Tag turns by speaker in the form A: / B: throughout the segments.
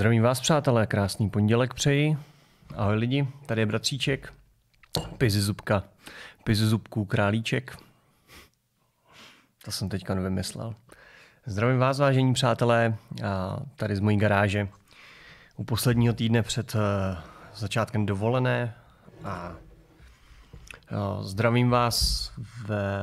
A: Zdravím vás, přátelé, krásný pondělek přeji. Ahoj lidi, tady je bratříček, Pizizubka, zubku králíček. To jsem teďka nevymyslel. Zdravím vás, vážení přátelé, a tady z mojí garáže. U posledního týdne před eh, začátkem dovolené a zdravím vás ve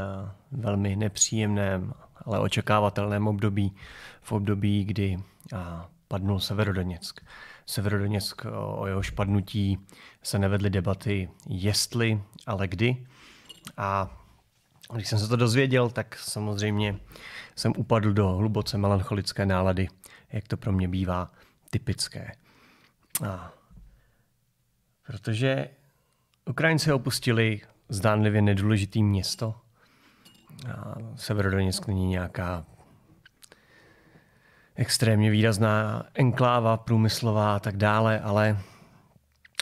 A: velmi nepříjemném, ale očekávatelném období, v období, kdy a padnul Severodoněck. Severodoněck o jeho špadnutí se nevedly debaty jestli, ale kdy. A když jsem se to dozvěděl, tak samozřejmě jsem upadl do hluboce melancholické nálady, jak to pro mě bývá typické. A protože Ukrajinci opustili zdánlivě nedůležitý město, a Severodoněck není nějaká extrémně výrazná enkláva průmyslová a tak dále, ale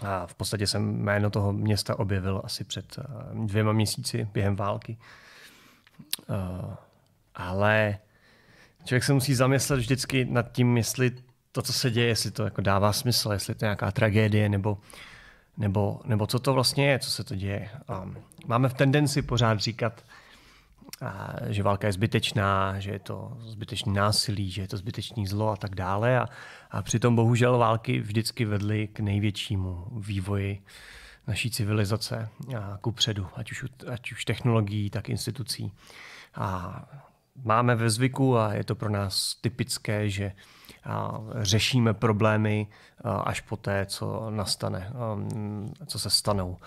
A: a v podstatě jsem jméno toho města objevil asi před eh, dvěma měsíci během války. Eh, ale člověk se musí zamyslet vždycky nad tím, jestli to, co se děje, jestli to jako dává smysl, jestli to je nějaká tragédie, nebo, nebo, nebo co to vlastně je, co se to děje. Máme v tendenci pořád říkat, a že válka je zbytečná, že je to zbytečný násilí, že je to zbytečný zlo a tak dále. A, a přitom bohužel války vždycky vedly k největšímu vývoji naší civilizace a ku předu, ať už, ať už technologií, tak institucí. A máme ve zvyku a je to pro nás typické, že řešíme problémy až po té, co nastane, um, co se stanou.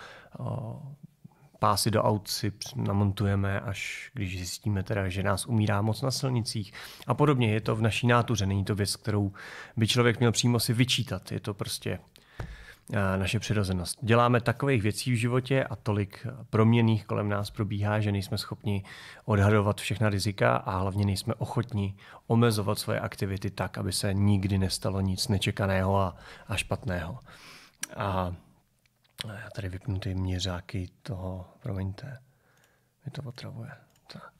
A: Pásy do aut si namontujeme, až když zjistíme teda, že nás umírá moc na silnicích a podobně. Je to v naší nátuře, není to věc, kterou by člověk měl přímo si vyčítat. Je to prostě eh, naše přirozenost. Děláme takových věcí v životě a tolik proměných kolem nás probíhá, že nejsme schopni odhadovat všechna rizika a hlavně nejsme ochotni omezovat svoje aktivity tak, aby se nikdy nestalo nic nečekaného a, a špatného. A já tady vypnu ty měřáky toho, promiňte, mi to otravuje. Tak.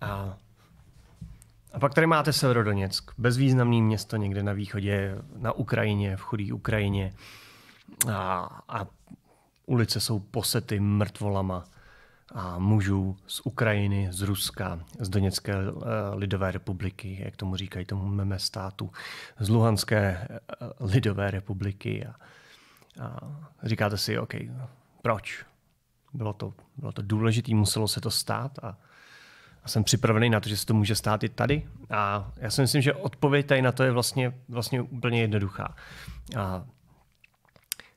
A: A, a pak tady máte Severodoněck, bezvýznamné město někde na východě, na Ukrajině, v chudé Ukrajině. A, a ulice jsou posety mrtvolama a mužů z Ukrajiny, z Ruska, z Doněcké eh, lidové republiky, jak tomu říkají tomu meme státu, z Luhanské eh, lidové republiky. A, a říkáte si, OK, proč? Bylo to, bylo to důležité, muselo se to stát a, a jsem připravený na to, že se to může stát i tady. A já si myslím, že odpověď tady na to je vlastně, vlastně úplně jednoduchá. A,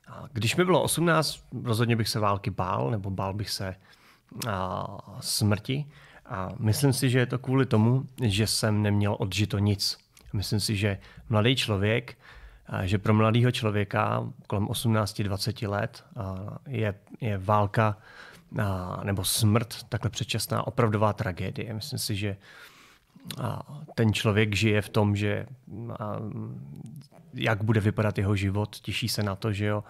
A: a když mi bylo 18, rozhodně bych se války bál, nebo bál bych se a, smrti. A myslím si, že je to kvůli tomu, že jsem neměl odžito nic. Myslím si, že mladý člověk že pro mladého člověka kolem 18-20 let je, je válka nebo smrt takhle předčasná opravdová tragédie. Myslím si, že ten člověk žije v tom, že jak bude vypadat jeho život, těší se na to, že jo,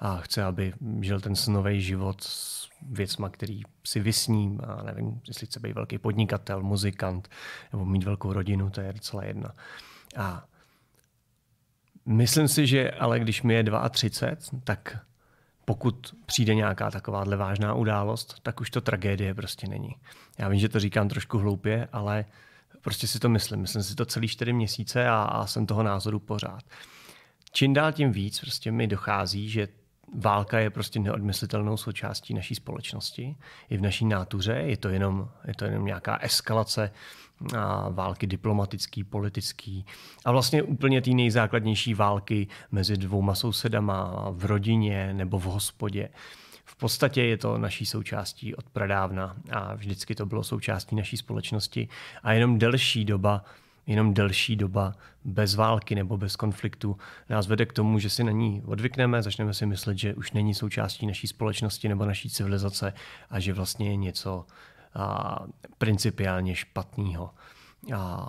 A: a chce, aby žil ten snový život s věcma, který si vysním, a nevím, jestli chce být velký podnikatel, muzikant nebo mít velkou rodinu, to je docela jedna. A Myslím si, že ale když mi je 32, tak pokud přijde nějaká takováhle vážná událost, tak už to tragédie prostě není. Já vím, že to říkám trošku hloupě, ale prostě si to myslím. Myslím si to celý čtyři měsíce a, a jsem toho názoru pořád. Čím dál tím víc prostě mi dochází, že válka je prostě neodmyslitelnou součástí naší společnosti. I v naší nátuře je to jenom, je to jenom nějaká eskalace a války diplomatický, politický a vlastně úplně ty nejzákladnější války mezi dvouma sousedama v rodině nebo v hospodě. V podstatě je to naší součástí od pradávna a vždycky to bylo součástí naší společnosti a jenom delší doba jenom delší doba bez války nebo bez konfliktu nás vede k tomu, že si na ní odvykneme, začneme si myslet, že už není součástí naší společnosti nebo naší civilizace a že vlastně je něco a, principiálně špatného. A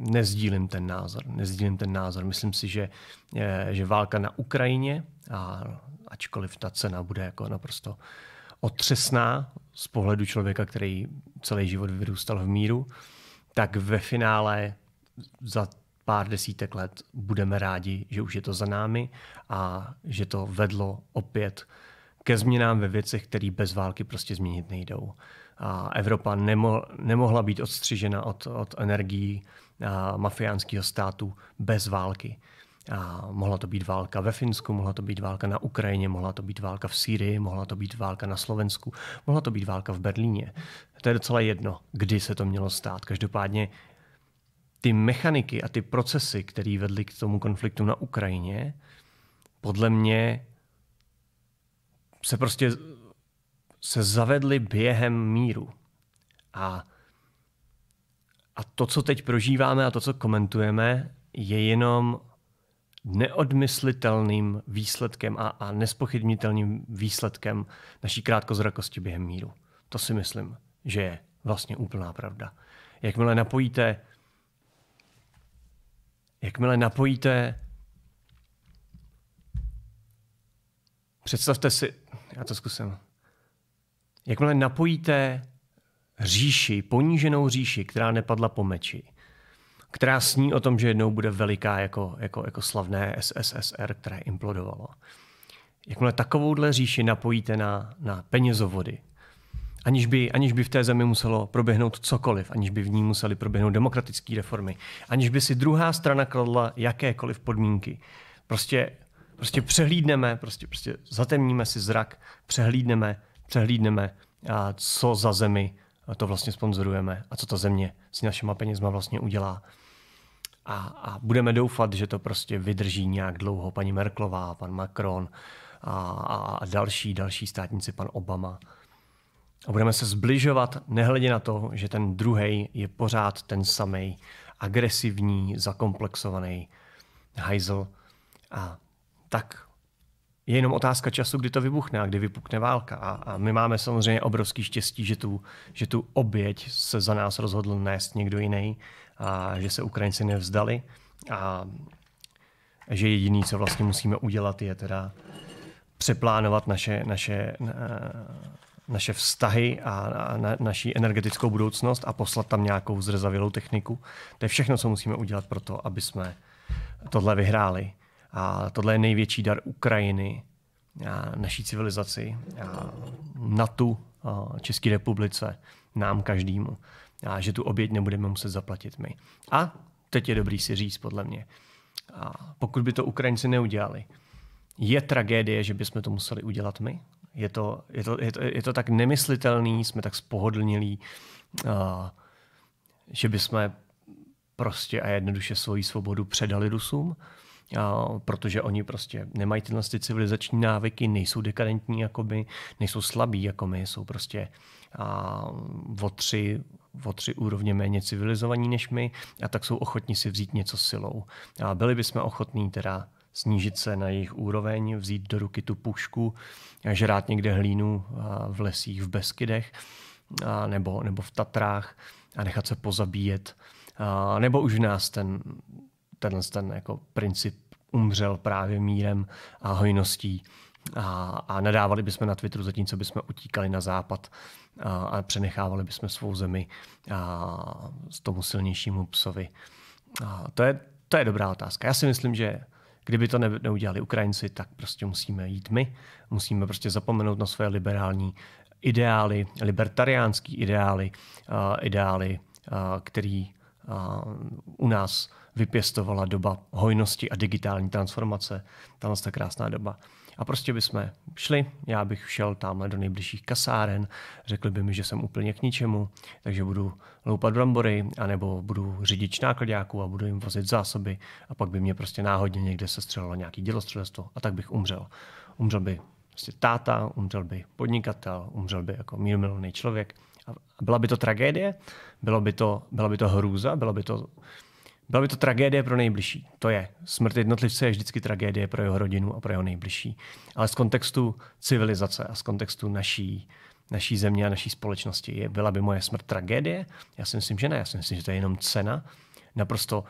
A: nezdílím ten názor. Nezdílím ten názor. Myslím si, že, e, že válka na Ukrajině, a ačkoliv ta cena bude jako naprosto otřesná z pohledu člověka, který celý život vyrůstal v míru, tak ve finále za pár desítek let budeme rádi, že už je to za námi a že to vedlo opět ke změnám ve věcech, které bez války prostě změnit nejdou. A Evropa nemo, nemohla být odstřižena od, od energií mafiánského státu bez války. A mohla to být válka ve Finsku, mohla to být válka na Ukrajině, mohla to být válka v Sýrii, mohla to být válka na Slovensku, mohla to být válka v Berlíně to je docela jedno, kdy se to mělo stát. Každopádně ty mechaniky a ty procesy, které vedly k tomu konfliktu na Ukrajině, podle mě se prostě se zavedly během míru. A, a to, co teď prožíváme a to, co komentujeme, je jenom neodmyslitelným výsledkem a, a nespochybnitelným výsledkem naší krátkozrakosti během míru. To si myslím že je vlastně úplná pravda. Jakmile napojíte, jakmile napojíte, představte si, já to zkusím, jakmile napojíte říši, poníženou říši, která nepadla po meči, která sní o tom, že jednou bude veliká jako, jako, jako slavné SSSR, které implodovalo. Jakmile takovouhle říši napojíte na, na penězovody, aniž by, aniž by v té zemi muselo proběhnout cokoliv, aniž by v ní museli proběhnout demokratické reformy, aniž by si druhá strana kladla jakékoliv podmínky. Prostě, prostě přehlídneme, prostě, prostě zatemníme si zrak, přehlídneme, přehlídneme, a co za zemi to vlastně sponzorujeme a co ta země s našima penězma vlastně udělá. A, a budeme doufat, že to prostě vydrží nějak dlouho paní Merklová, pan Macron a, a další, další státníci, pan Obama. A budeme se zbližovat, nehledě na to, že ten druhý je pořád ten samý agresivní, zakomplexovaný hajzl. A tak je jenom otázka času, kdy to vybuchne a kdy vypukne válka. A, a my máme samozřejmě obrovský štěstí, že tu, že tu oběť se za nás rozhodl nést někdo jiný a že se Ukrajinci nevzdali a že jediný, co vlastně musíme udělat, je teda přeplánovat naše, naše naše vztahy a, a na, naší energetickou budoucnost a poslat tam nějakou zrezavělou techniku. To je všechno, co musíme udělat pro to, aby jsme tohle vyhráli. A tohle je největší dar Ukrajiny, a naší civilizaci, a NATO, a České republice, nám každému. A že tu oběť nebudeme muset zaplatit my. A teď je dobrý si říct, podle mě. A pokud by to Ukrajinci neudělali, je tragédie, že bychom to museli udělat my, je to, je to, je to, je to tak nemyslitelný, jsme tak spohodlnilí, že bychom prostě a jednoduše svoji svobodu předali Rusům, protože oni prostě nemají tyhle ty civilizační návyky, nejsou dekadentní jako my, nejsou slabí jako my, jsou prostě a, o tři o tři úrovně méně civilizovaní než my a tak jsou ochotní si vzít něco silou. A byli bychom ochotní teda snížit se na jejich úroveň, vzít do ruky tu pušku, žrát někde hlínu v lesích, v Beskydech nebo, nebo v Tatrách a nechat se pozabíjet. nebo už v nás ten, tenhle ten jako princip umřel právě mírem a hojností a, a nadávali bychom na Twitteru, zatímco bychom utíkali na západ a, a přenechávali bychom svou zemi a, tomu silnějšímu psovi. A to, je, to je dobrá otázka. Já si myslím, že Kdyby to neudělali Ukrajinci, tak prostě musíme jít my. Musíme prostě zapomenout na své liberální ideály, libertariánský ideály, uh, ideály, uh, který uh, u nás vypěstovala doba hojnosti a digitální transformace, ta krásná doba. A prostě bychom šli, já bych šel tamhle do nejbližších kasáren, řekli by mi, že jsem úplně k ničemu, takže budu loupat brambory, anebo budu řidič nákladňáků a budu jim vozit zásoby a pak by mě prostě náhodně někde sestřelilo nějaký dělostřelstvo a tak bych umřel. Umřel by prostě táta, umřel by podnikatel, umřel by jako mírumilovný člověk. A byla by to tragédie, bylo by to, byla by to hrůza, bylo by to byla by to tragédie pro nejbližší. To je. Smrt jednotlivce je vždycky tragédie pro jeho rodinu a pro jeho nejbližší. Ale z kontextu civilizace a z kontextu naší, naší země a naší společnosti je, byla by moje smrt tragédie? Já si myslím, že ne. Já si myslím, že to je jenom cena, naprosto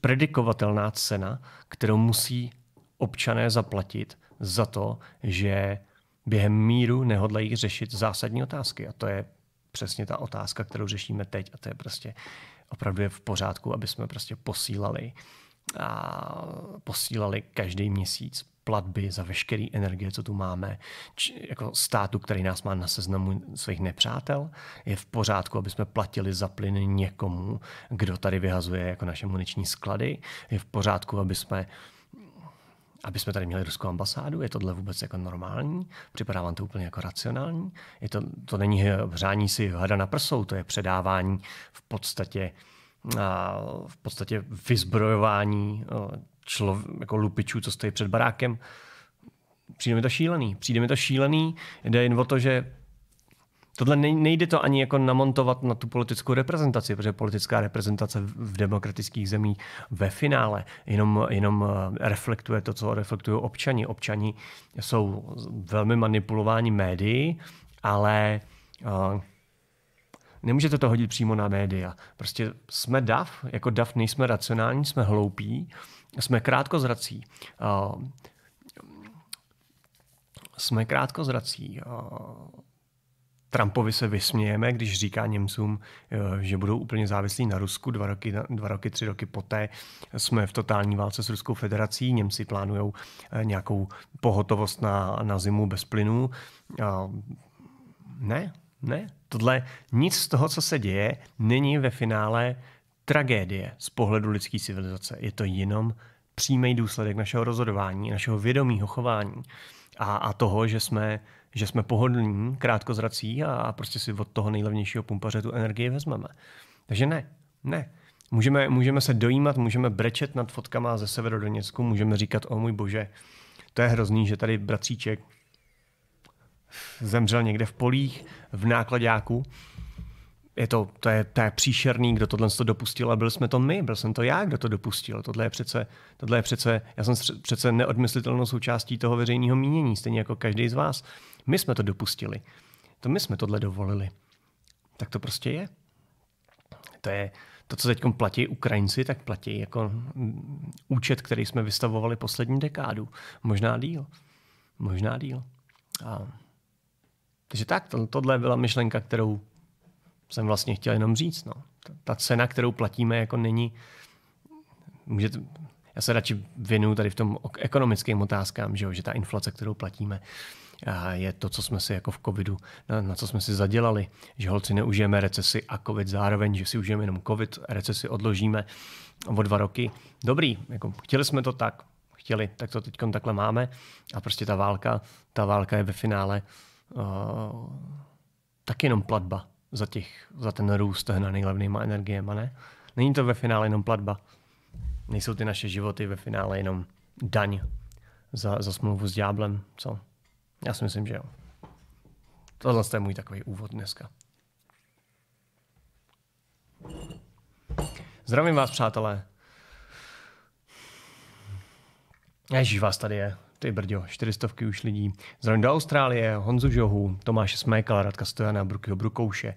A: predikovatelná cena, kterou musí občané zaplatit za to, že během míru nehodlají řešit zásadní otázky. A to je přesně ta otázka, kterou řešíme teď. A to je prostě opravdu je v pořádku, aby jsme prostě posílali a posílali každý měsíc platby za veškerý energie, co tu máme, či, jako státu, který nás má na seznamu svých nepřátel. Je v pořádku, aby jsme platili za plyn někomu, kdo tady vyhazuje jako naše muniční sklady. Je v pořádku, aby jsme uh, aby jsme tady měli ruskou ambasádu? Je tohle vůbec jako normální? Připadá vám to úplně jako racionální? Je to, to není hřání eh, si hada na prsou, to je předávání v podstatě a v podstatě vyzbrojování eh, člov, jako lupičů, co stojí před barákem. Přijde mi to šílený. Přijde mi to šílený. Jde jen o to, že Tohle nejde to ani jako namontovat na tu politickou reprezentaci, protože politická reprezentace v demokratických zemích ve finále jenom, jenom eh, reflektuje to, co reflektují občani. Občani jsou velmi manipulováni médií, ale uh, nemůžete to hodit přímo na média. Prostě jsme DAF, jako DAF nejsme racionální, jsme hloupí, jsme krátkozrací. Uh, jsme krátkozrací. Uh, Trumpovi se vysmějeme, když říká Němcům, eh, že budou úplně závislí na Rusku. Dva roky, dva roky tři roky poté jsme v totální válce s Ruskou federací. Němci plánují eh, nějakou pohotovost na, na zimu bez plynů. Ne, ne. Tohle nic z toho, co se děje, není ve finále tragédie z pohledu lidské civilizace. Je to jenom přímý důsledek našeho rozhodování, našeho vědomího chování a, a toho, že jsme že jsme pohodlní, krátkozrací a prostě si od toho nejlevnějšího pumpaře tu energii vezmeme. Takže ne, ne. Můžeme, můžeme se dojímat, můžeme brečet nad fotkama ze Severodoněcku, můžeme říkat, o můj bože, to je hrozný, že tady bratříček zemřel někde v polích, v nákladáku je to, to, je, to je příšerný, kdo tohle to dopustil a byl jsme to my, byl jsem to já, kdo to dopustil. Tohle je přece, tohle je přece já jsem přece neodmyslitelnou součástí toho veřejného mínění, stejně jako každý z vás. My jsme to dopustili. To my jsme tohle dovolili. Tak to prostě je. To je to, co teď platí Ukrajinci, tak platí jako účet, který jsme vystavovali poslední dekádu. Možná díl. Možná díl. A... Takže tak, to, tohle byla myšlenka, kterou jsem vlastně chtěl jenom říct. No. Ta cena, kterou platíme, jako není... Můžete, já se radši věnuju tady v tom ekonomickým otázkám, že, jo, že ta inflace, kterou platíme, je to, co jsme si jako v covidu, na, na co jsme si zadělali, že holci neužijeme recesi a covid zároveň, že si užijeme jenom covid, recesi odložíme o dva roky. Dobrý, jako chtěli jsme to tak, chtěli, tak to teď takhle máme a prostě ta válka, ta válka je ve finále uh, tak jenom platba za, těch, za ten růst na nejlevnýma energiema, ne? Není to ve finále jenom platba. Nejsou ty naše životy ve finále jenom daň za, za smlouvu s dňáblem, co? Já si myslím, že jo. Tohle je můj takový úvod dneska. Zdravím vás, přátelé. Ježíš, vás tady je. Ty brďo, 400 už lidí. Zdravím do Austrálie, Honzu Žohu, Tomáše Smekala, Radka Stojana, Brukyho Brukouše,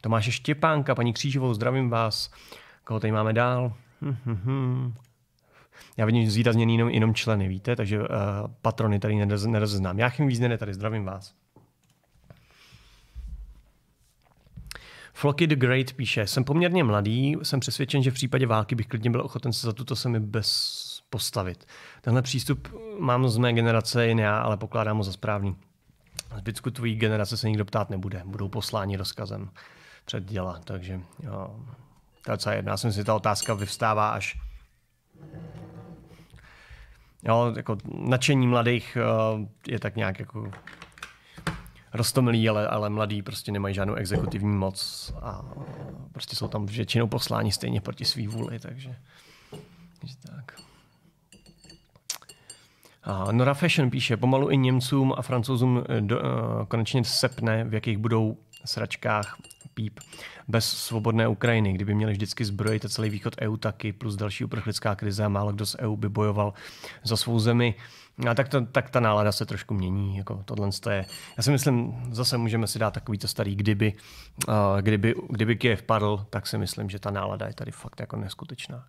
A: Tomáše Štěpánka, paní Křížovou, zdravím vás. Koho tady máme dál? Hm, hm, hm. Já vidím, že zítra jenom, jenom členy, víte, takže uh, patrony tady nerozeznám. Já Jáchym Víznene, tady zdravím vás. Flocky the Great píše, jsem poměrně mladý, jsem přesvědčen, že v případě války bych klidně byl ochoten se za tuto se mi bez postavit. Tenhle přístup mám z mé generace jen já, ale pokládám ho za správný. Zbytku tvojí generace se nikdo ptát nebude, budou posláni rozkazem před děla, takže jo, to je docela jedno. Já si myslím, že ta otázka vyvstává až jo, jako nadšení mladých eh, je tak nějak jako rostomilí, ale, ale mladí prostě nemají žádnou exekutivní moc a prostě jsou tam většinou posláni stejně proti svý vůli, takže, takže tak. Nora Fashion píše, pomalu i Němcům a Francouzům eh, do, uh, konečně sepne, v jakých budou sračkách píp. Bez svobodné Ukrajiny, kdyby měli vždycky zbrojit a celý východ EU taky, plus další uprchlická krize a málo kdo z EU by bojoval za svou zemi. A tak, to, tak ta nálada se trošku mění. Jako tohle je. Já si myslím, zase můžeme si dát takovýto starý kdyby. Uh, kdyby, kdyby Kiev padl, tak si myslím, že ta nálada je tady fakt jako neskutečná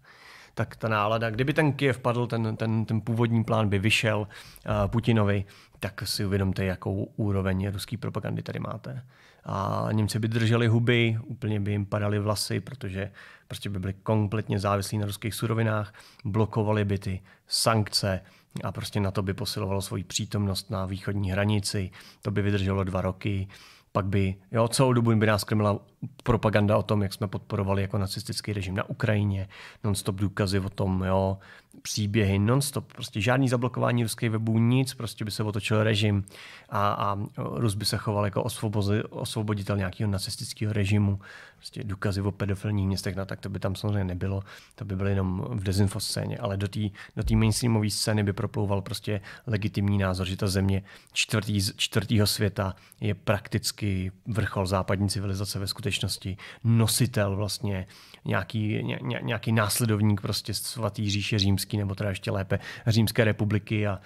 A: tak ta nálada, kdyby ten Kiev padl, ten, ten, ten původní plán by vyšel uh, Putinovi, tak si uvědomte, jakou úroveň ruský propagandy tady máte. A Němci by drželi huby, úplně by jim padaly vlasy, protože prostě by byli kompletně závislí na ruských surovinách, blokovali by ty sankce a prostě na to by posilovalo svoji přítomnost na východní hranici. To by vydrželo dva roky pak by, jo, celou dobu by nás krmila propaganda o tom, jak jsme podporovali jako nacistický režim na Ukrajině, nonstop důkazy o tom, jo, příběhy, nonstop, prostě žádný zablokování ruských webů, nic, prostě by se otočil režim a, a Rus by se choval jako osvobozi, osvoboditel nějakého nacistického režimu, prostě důkazy o pedofilních městech, no tak to by tam samozřejmě nebylo, to by bylo jenom v dezinfoscéně, ale do té do tý mainstreamové scény by proplouval prostě legitimní názor, že ta země čtvrtý, čtvrtýho světa je prakticky vrchol západní civilizace ve skutečnosti skutečnosti nositel vlastně nějaký, ně, nějaký následovník prostě svatý říše římský nebo teda ještě lépe římské republiky a,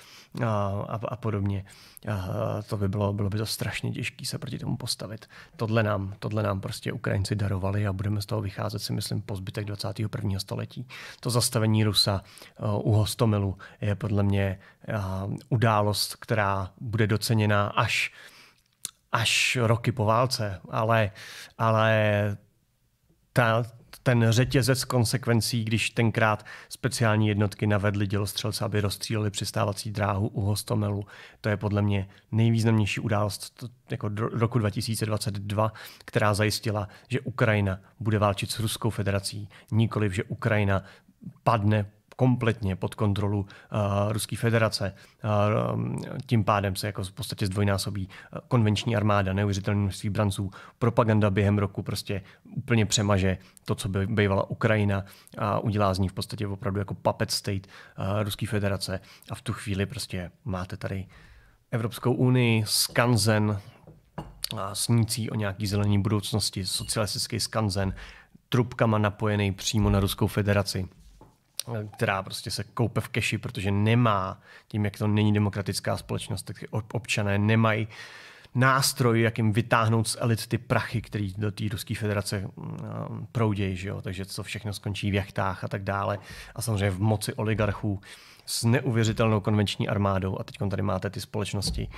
A: a, a, a podobně. A to by bylo, bylo by to strašně těžké se proti tomu postavit. Tohle nám, tohle nám prostě Ukrajinci darovali a budeme z toho vycházet si myslím po zbytek 21. století. To zastavení Rusa u Hostomilu je podle mě událost, která bude doceněná až až roky po válce, ale, ale ta, ten řetězec konsekvencí, když tenkrát speciální jednotky navedly dělostřelce, aby rozstřílili přistávací dráhu u Hostomelu. To je podle mě nejvýznamnější událost jako roku 2022, která zajistila, že Ukrajina bude válčit s Ruskou federací, nikoliv, že Ukrajina padne kompletně pod kontrolu uh, Ruské federace. Uh, tím pádem se jako v podstatě zdvojnásobí konvenční armáda, neuvěřitelné množství branců, propaganda během roku prostě úplně přemaže to, co by bývala Ukrajina a udělá z ní v podstatě opravdu jako puppet state uh, Ruské federace a v tu chvíli prostě máte tady Evropskou unii, skanzen, snící o nějaký zelený budoucnosti, socialistický skanzen, trubkama napojený přímo na Ruskou federaci. Eh, která prostě se koupe v keši, protože nemá, tím jak to není demokratická společnost, tak občané nemají nástroj, jak jim vytáhnout z elit ty prachy, které do té Ruské federace mm, eh, proudějí, že jo? takže co všechno skončí v jachtách a tak dále. A samozřejmě v moci oligarchů s neuvěřitelnou konvenční armádou. A teď tady máte ty společnosti,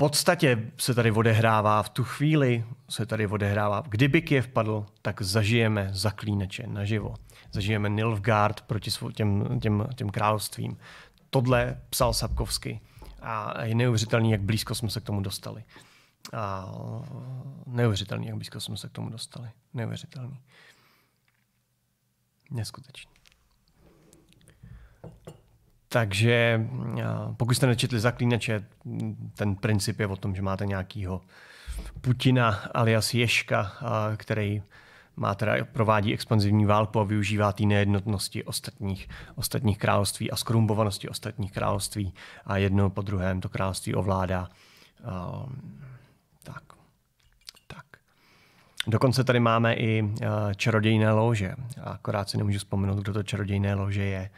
A: podstatě se tady odehrává, v tu chvíli se tady odehrává, kdyby Kiev padl, tak zažijeme zaklíneče naživo. Zažijeme Nilfgaard proti těm, těm, těm královstvím. Tohle psal Sapkovsky a je neuvěřitelný, jak blízko jsme se k tomu dostali. A neuvěřitelný, jak blízko jsme se k tomu dostali. Neuvěřitelný. Neskutečný. Takže pokud jste nečetli Zaklínače, ten princip je o tom, že máte nějakýho Putina alias Ješka, který má teda, provádí expanzivní válku a využívá té nejednotnosti ostatních, ostatních království a skrumbovanosti ostatních království a jedno po druhém to království ovládá. tak. tak. Dokonce tady máme i čarodějné lože. Akorát si nemůžu vzpomenout, kdo to čarodějné lože je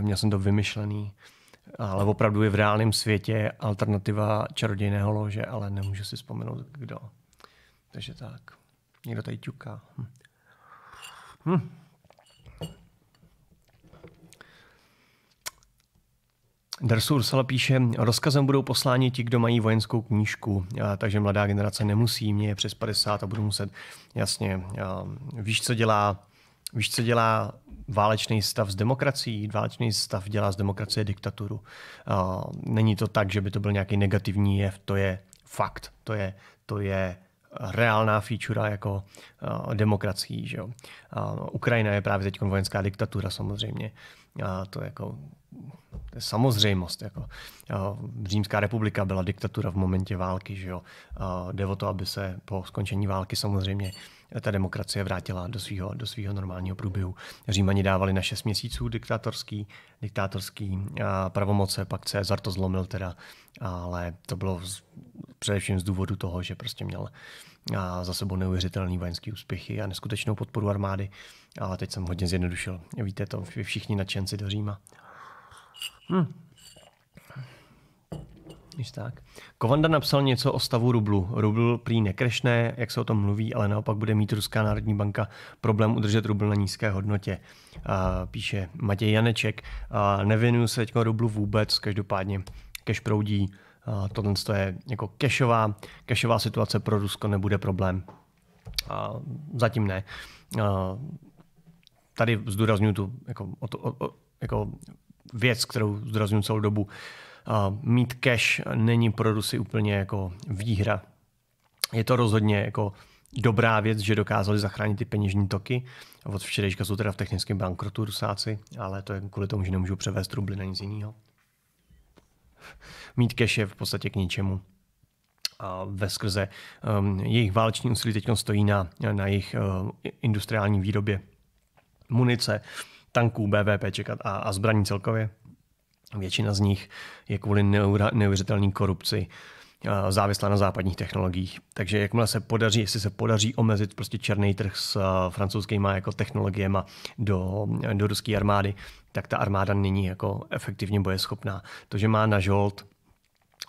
A: měl jsem to vymyšlený, ale opravdu je v reálném světě alternativa čarodějného lože, ale nemůžu si vzpomenout, kdo. Takže tak. Někdo tady ťuká. Hm. Hm. Dersursala píše, rozkazem budou posláni ti, kdo mají vojenskou knížku, takže mladá generace nemusí, mě je přes 50 a budu muset, jasně, víš, co dělá, víš, co dělá válečný stav s demokracií. Válečný stav dělá z demokracie diktaturu. Není to tak, že by to byl nějaký negativní jev, to je fakt, to je, to je reálná feature jako demokracií. Že jo? Ukrajina je právě teď vojenská diktatura samozřejmě. A to je jako to je samozřejmost. Jako. Římská republika byla diktatura v momentě války. Že jo? jde o to, aby se po skončení války samozřejmě ta demokracie vrátila do svého do svýho normálního průběhu. Římani dávali na 6 měsíců diktátorský, diktátorský a, pravomoce, pak Cezar to zlomil teda, ale to bylo z, především z důvodu toho, že prostě měl a za sebou neuvěřitelný vojenský úspěchy a neskutečnou podporu armády, ale teď jsem hodně zjednodušil. Víte to, vy všichni nadšenci do Říma. Hmm. Když tak. Kovanda napsal něco o stavu rublu. Rubl prý nekrešné, jak se o tom mluví, ale naopak bude mít Ruská národní banka problém udržet rubl na nízké hodnotě. A píše Matěj Janeček. A nevěnuju se teďka rublu vůbec, každopádně cash proudí. A tohle je jako cashová, cashová situace pro Rusko nebude problém. A zatím ne. A tady zdůraznuju tu jako, o, o, o, jako věc, kterou zdůraznuju celou dobu mít cash není pro Rusy úplně jako výhra. Je to rozhodně jako dobrá věc, že dokázali zachránit ty peněžní toky. Od včerejška jsou teda v technickém bankrotu Rusáci, ale to je kvůli tomu, že nemůžou převést rubly na nic jiného. Mít cash je v podstatě k ničemu. A ve skrze um, jejich váleční úsilí teď stojí na, na jejich uh, industriální výrobě munice, tanků, BVP a, a zbraní celkově. Většina z nich je kvůli neuvěřitelné korupci eh, závislá na západních technologiích. Takže jakmile se podaří, jestli se podaří omezit prostě černý trh s eh, francouzskýma jako technologiemi do, do ruské armády, tak ta armáda není jako efektivně bojeschopná. To, že má na žolt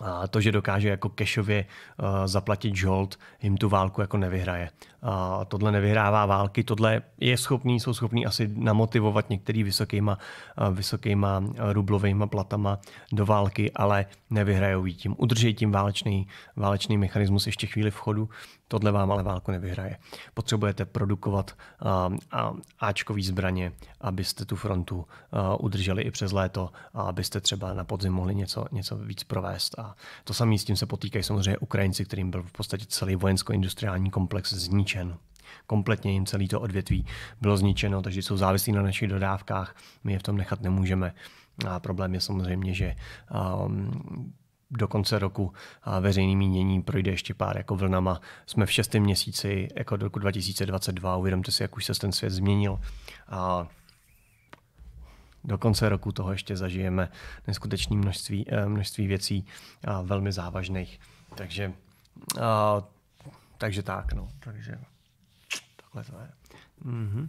A: a to, že dokáže jako kešově eh, zaplatit žolt, jim tu válku jako nevyhraje. A tohle nevyhrává války, tohle je schopný, jsou schopný asi namotivovat některý vysokýma, eh, vysokýma eh, rublovými platama do války, ale nevyhrajou jí tím. Udržejí tím válečný, válečný mechanismus ještě chvíli v chodu Tohle vám ale válku nevyhraje. Potřebujete produkovat um, Ačkový zbraně, abyste tu frontu uh, udrželi i přes léto a abyste třeba na podzim mohli něco, něco víc provést. A to samé s tím se potýkají samozřejmě Ukrajinci, kterým byl v podstatě celý vojensko-industriální komplex zničen. Kompletně jim celý to odvětví bylo zničeno, takže jsou závislí na našich dodávkách, my je v tom nechat nemůžeme. A problém je samozřejmě, že um, do konce roku a veřejný mínění projde ještě pár jako vlnama. Jsme v šestém měsíci jako do roku 2022, uvědomte si, jak už se ten svět změnil a do konce roku toho ještě zažijeme neskutečné množství, eh, množství věcí a velmi závažných. Takže, a, takže tak, no. Takže takhle to je. Mm-hmm.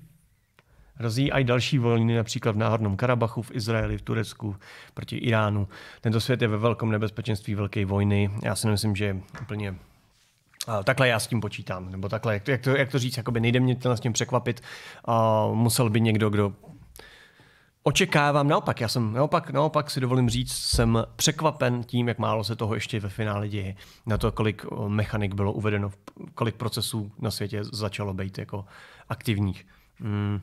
A: Hrozí i další vojny, například v Náhornom Karabachu, v Izraeli, v Turecku, proti Iránu. Tento svět je ve velkém nebezpečenství velké vojny. Já si nemyslím, že úplně Takhle já s tím počítám, nebo takhle, jak to, jak to, jak to říct, jakoby nejde mě to s tím překvapit. Uh, musel by někdo, kdo očekávám, naopak, já jsem, naopak, naopak si dovolím říct, jsem překvapen tím, jak málo se toho ještě ve finále děje. Na to, kolik mechanik bylo uvedeno, kolik procesů na světě začalo být jako aktivních. Mm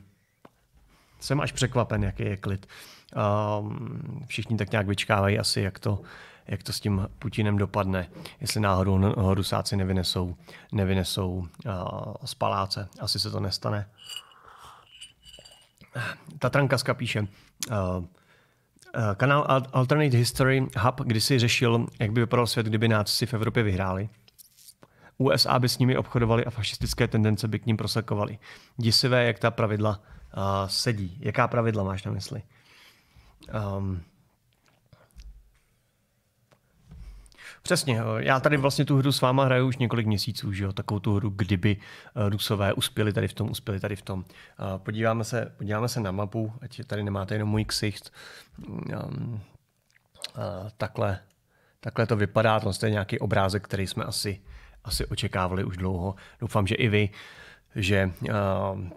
A: jsem až překvapen, jaký je klid. Ehm, všichni tak nějak vyčkávají asi, jak to, jak to s tím Putinem dopadne, jestli náhodou rusáci nevynesou, nevynesou eh, z paláce. Asi se to nestane. Tatrankaska píše, eh, eh, kanál Alternate History Hub kdysi řešil, jak by vypadal svět, kdyby náci v Evropě vyhráli. USA by s nimi obchodovali a fašistické tendence by k ním prosakovaly. Děsivé, jak ta pravidla Eh, sedí? Jaká pravidla máš na mysli? Um, Přesně, eh, já tady vlastně tu hru s váma hraju už několik měsíců, že jo, takovou tu hru, kdyby eh, Rusové uspěli tady v tom, uspěli tady v tom. Podíváme se, podíváme se na mapu, ať tady nemáte jenom můj ksicht. Ehm, takhle, takhle to vypadá, to je nějaký obrázek, který jsme asi, asi očekávali už dlouho. Doufám, že i vy že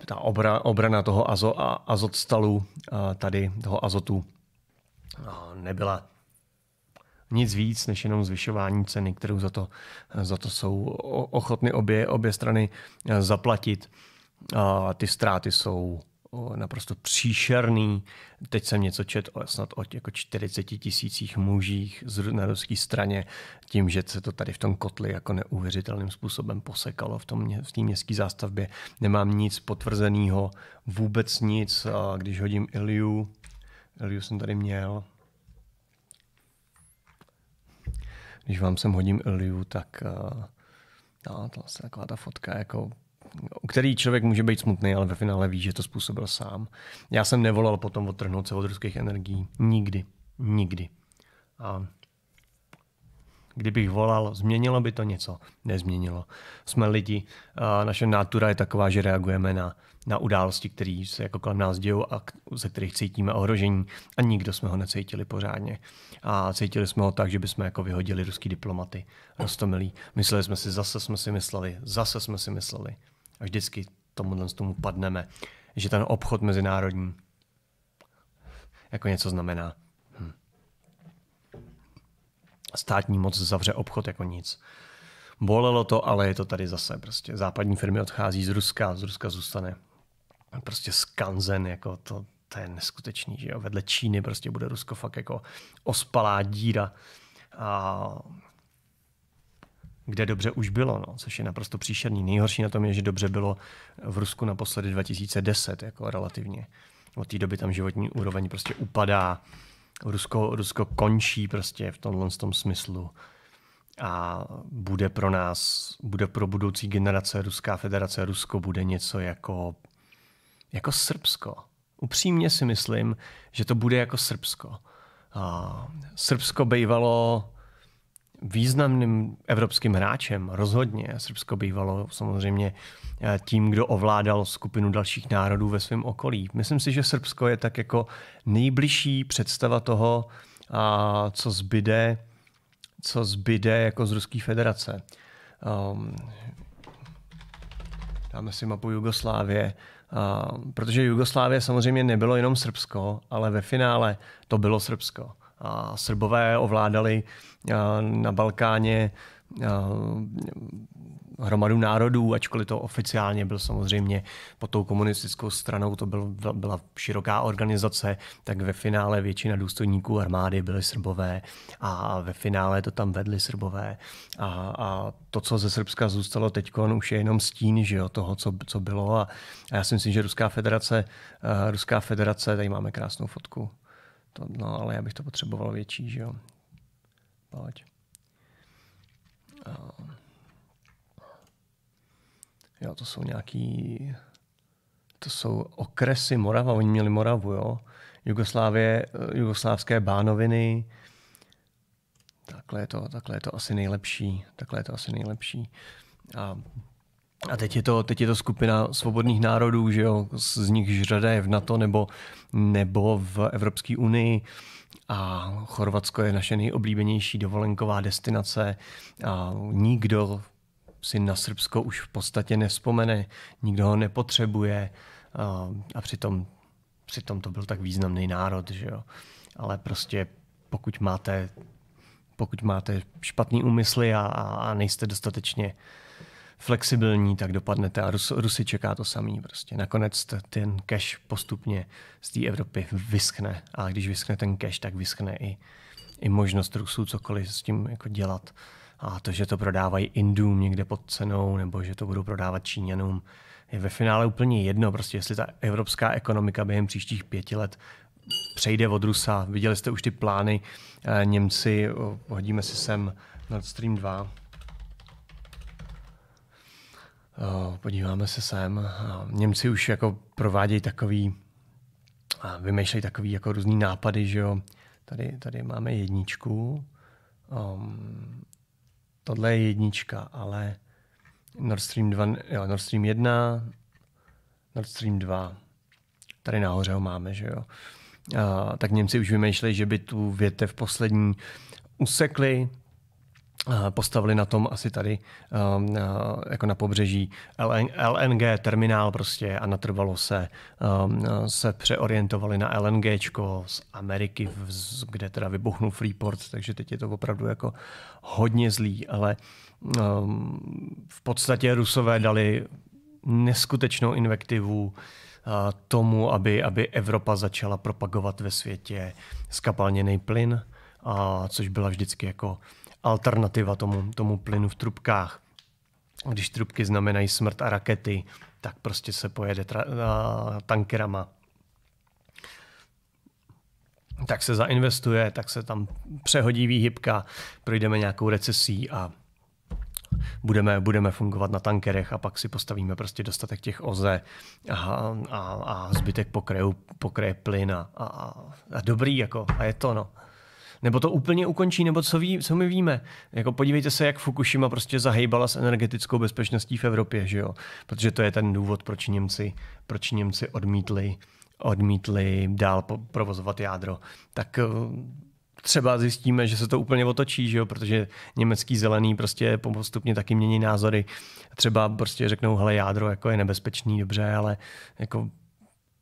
A: ta obra, obrana toho azo, a, azotstalu, tady toho azotu, nebyla nic víc než jenom zvyšování ceny, kterou za to, za to jsou ochotny obě, obě strany zaplatit. Ty ztráty jsou naprosto příšerný. Teď jsem něco čet o, snad o jako 40 tisících mužích na ruské straně, tím, že se to tady v tom kotli jako neuvěřitelným způsobem posekalo v tom v té městské zástavbě. Nemám nic potvrzeného, vůbec nic. A když hodím Iliu, Iliu jsem tady měl, když vám sem hodím Iliu, tak a, no, to je taková ta fotka jako který člověk může být smutný, ale ve finále ví, že to způsobil sám. Já jsem nevolal potom odtrhnout se od ruských energií. Nikdy. Nikdy. A kdybych volal, změnilo by to něco? Nezměnilo. Jsme lidi, a naše natura je taková, že reagujeme na, na události, které se jako kolem nás dějí a ze kterých cítíme ohrožení a nikdo jsme ho necítili pořádně. A cítili jsme ho tak, že bychom jako vyhodili ruský diplomaty, rostomilí. Mysleli jsme si, zase jsme si mysleli, zase jsme si mysleli a vždycky tomu tomu padneme, že ten obchod mezinárodní jako něco znamená. Hm. Státní moc zavře obchod jako nic. Bolelo to, ale je to tady zase. Prostě západní firmy odchází z Ruska, z Ruska zůstane prostě skanzen, jako to, to je neskutečný, že jo? Vedle Číny prostě bude Rusko fakt jako ospalá díra. A kde dobře už bylo, no, což je naprosto příšerný. Nejhorší na tom je, že dobře bylo v Rusku naposledy 2010, jako relativně. Od té doby tam životní úroveň prostě upadá. Rusko, Rusko končí prostě v tomhle tom smyslu a bude pro nás, bude pro budoucí generace Ruská federace Rusko bude něco jako, jako Srbsko. Upřímně si myslím, že to bude jako Srbsko. A Srbsko bývalo významným evropským hráčem, rozhodně. Srbsko bývalo samozřejmě eh, tím, kdo ovládal skupinu dalších národů ve svém okolí. Myslím si, že Srbsko je tak jako nejbližší představa toho, co zbyde, co zbyde jako z Ruské federace. Ehm, dáme si mapu Jugoslávie. protože Jugoslávie samozřejmě nebylo jenom Srbsko, ale ve finále to bylo Srbsko a Srbové ovládali na Balkáně hromadu národů, ačkoliv to oficiálně byl samozřejmě pod tou komunistickou stranou, to byl, byla široká organizace, tak ve finále většina důstojníků armády byly srbové a ve finále to tam vedli srbové. A, a to, co ze Srbska zůstalo teď, už je jenom stín že jo, toho, co, co bylo. A, a já si myslím, že Ruská federace, uh, Ruská federace, tady máme krásnou fotku, to, no ale já bych to potřeboval větší, že jo. Pať. Jo, to jsou nějaký, to jsou okresy Morava, oni měli Moravu, jo. Jugoslávie, eh, jugoslávské bánoviny, takhle je to, takhle je to asi nejlepší, takhle je to asi nejlepší. A a teď je, to, teď je to skupina svobodných národů, že jo, z nich řada je v NATO nebo, nebo v Evropské unii a Chorvatsko je naše nejoblíbenější dovolenková destinace a nikdo si na Srbsko už v podstatě nespomene, nikdo ho nepotřebuje a, a přitom, přitom to byl tak významný národ, že jo. Ale prostě pokud máte, pokud máte špatný úmysly a, a nejste dostatečně uh, flexibilní, tak dopadnete a Rus, Rusy čeká to samý prostě. Nakonec ten cash postupně z té Evropy vyschne a když vyschne ten cash, tak vyschne i, i možnost Rusů cokoliv s tím jako dělat. A to, že to prodávají Indům někde pod cenou, nebo že to budou prodávat Číňanům, je ve finále úplně jedno. Prostě jestli ta evropská ekonomika během příštích pěti let přejde od Rusa. Viděli jste už ty plány. Eh, Němci, hodíme si sem Nord Stream 2, Eh, podíváme se sem. Eh, Němci už jako provádějí takový, eh, vymýšlejí takový jako různý nápady, že jo. Tady, tady máme jedničku, um, tohle je jednička, ale Nord Stream, 2, jo, Nord Stream 1, Nord Stream 2, tady nahoře ho máme, že jo. A, tak Němci už vymýšlejí, že by tu větev poslední usekli, Eh, postavili na tom asi tady eh, eh, jako na pobřeží LNG terminál prostě a natrvalo se, se přeorientovali na LNGčko z Ameriky, kde teda vybuchnul Freeport, takže teď je to opravdu jako hodně zlý, ale v podstatě Rusové dali neskutečnou invektivu tomu, aby, aby Evropa začala propagovat ve světě skapalněný plyn, a což byla vždycky jako alternativa tomu, tomu plynu v trubkách. Když trubky znamenají smrt a rakety, tak prostě se pojede tra- a, tankerama. Tak se zainvestuje, tak se tam přehodí výhybka, projdeme nějakou recesí a budeme, budeme fungovat na tankerech a pak si postavíme prostě dostatek těch oze a, a, a zbytek pokreje plyn a, a, a dobrý jako, a je to no. Nebo to úplně ukončí, nebo co, ví, co my víme. Jako podívejte se, jak Fukushima prostě zahejbala s energetickou bezpečností v Evropě, že jo? Protože to je ten důvod, proč Němci, proč Němci odmítli, odmítli dál provozovat jádro. Tak eh, třeba zjistíme, že se to úplně otočí, že jo? protože německý zelený prostě postupně taky mění názory. Třeba prostě řeknou, hele, jádro jako je nebezpečný, dobře, ale jako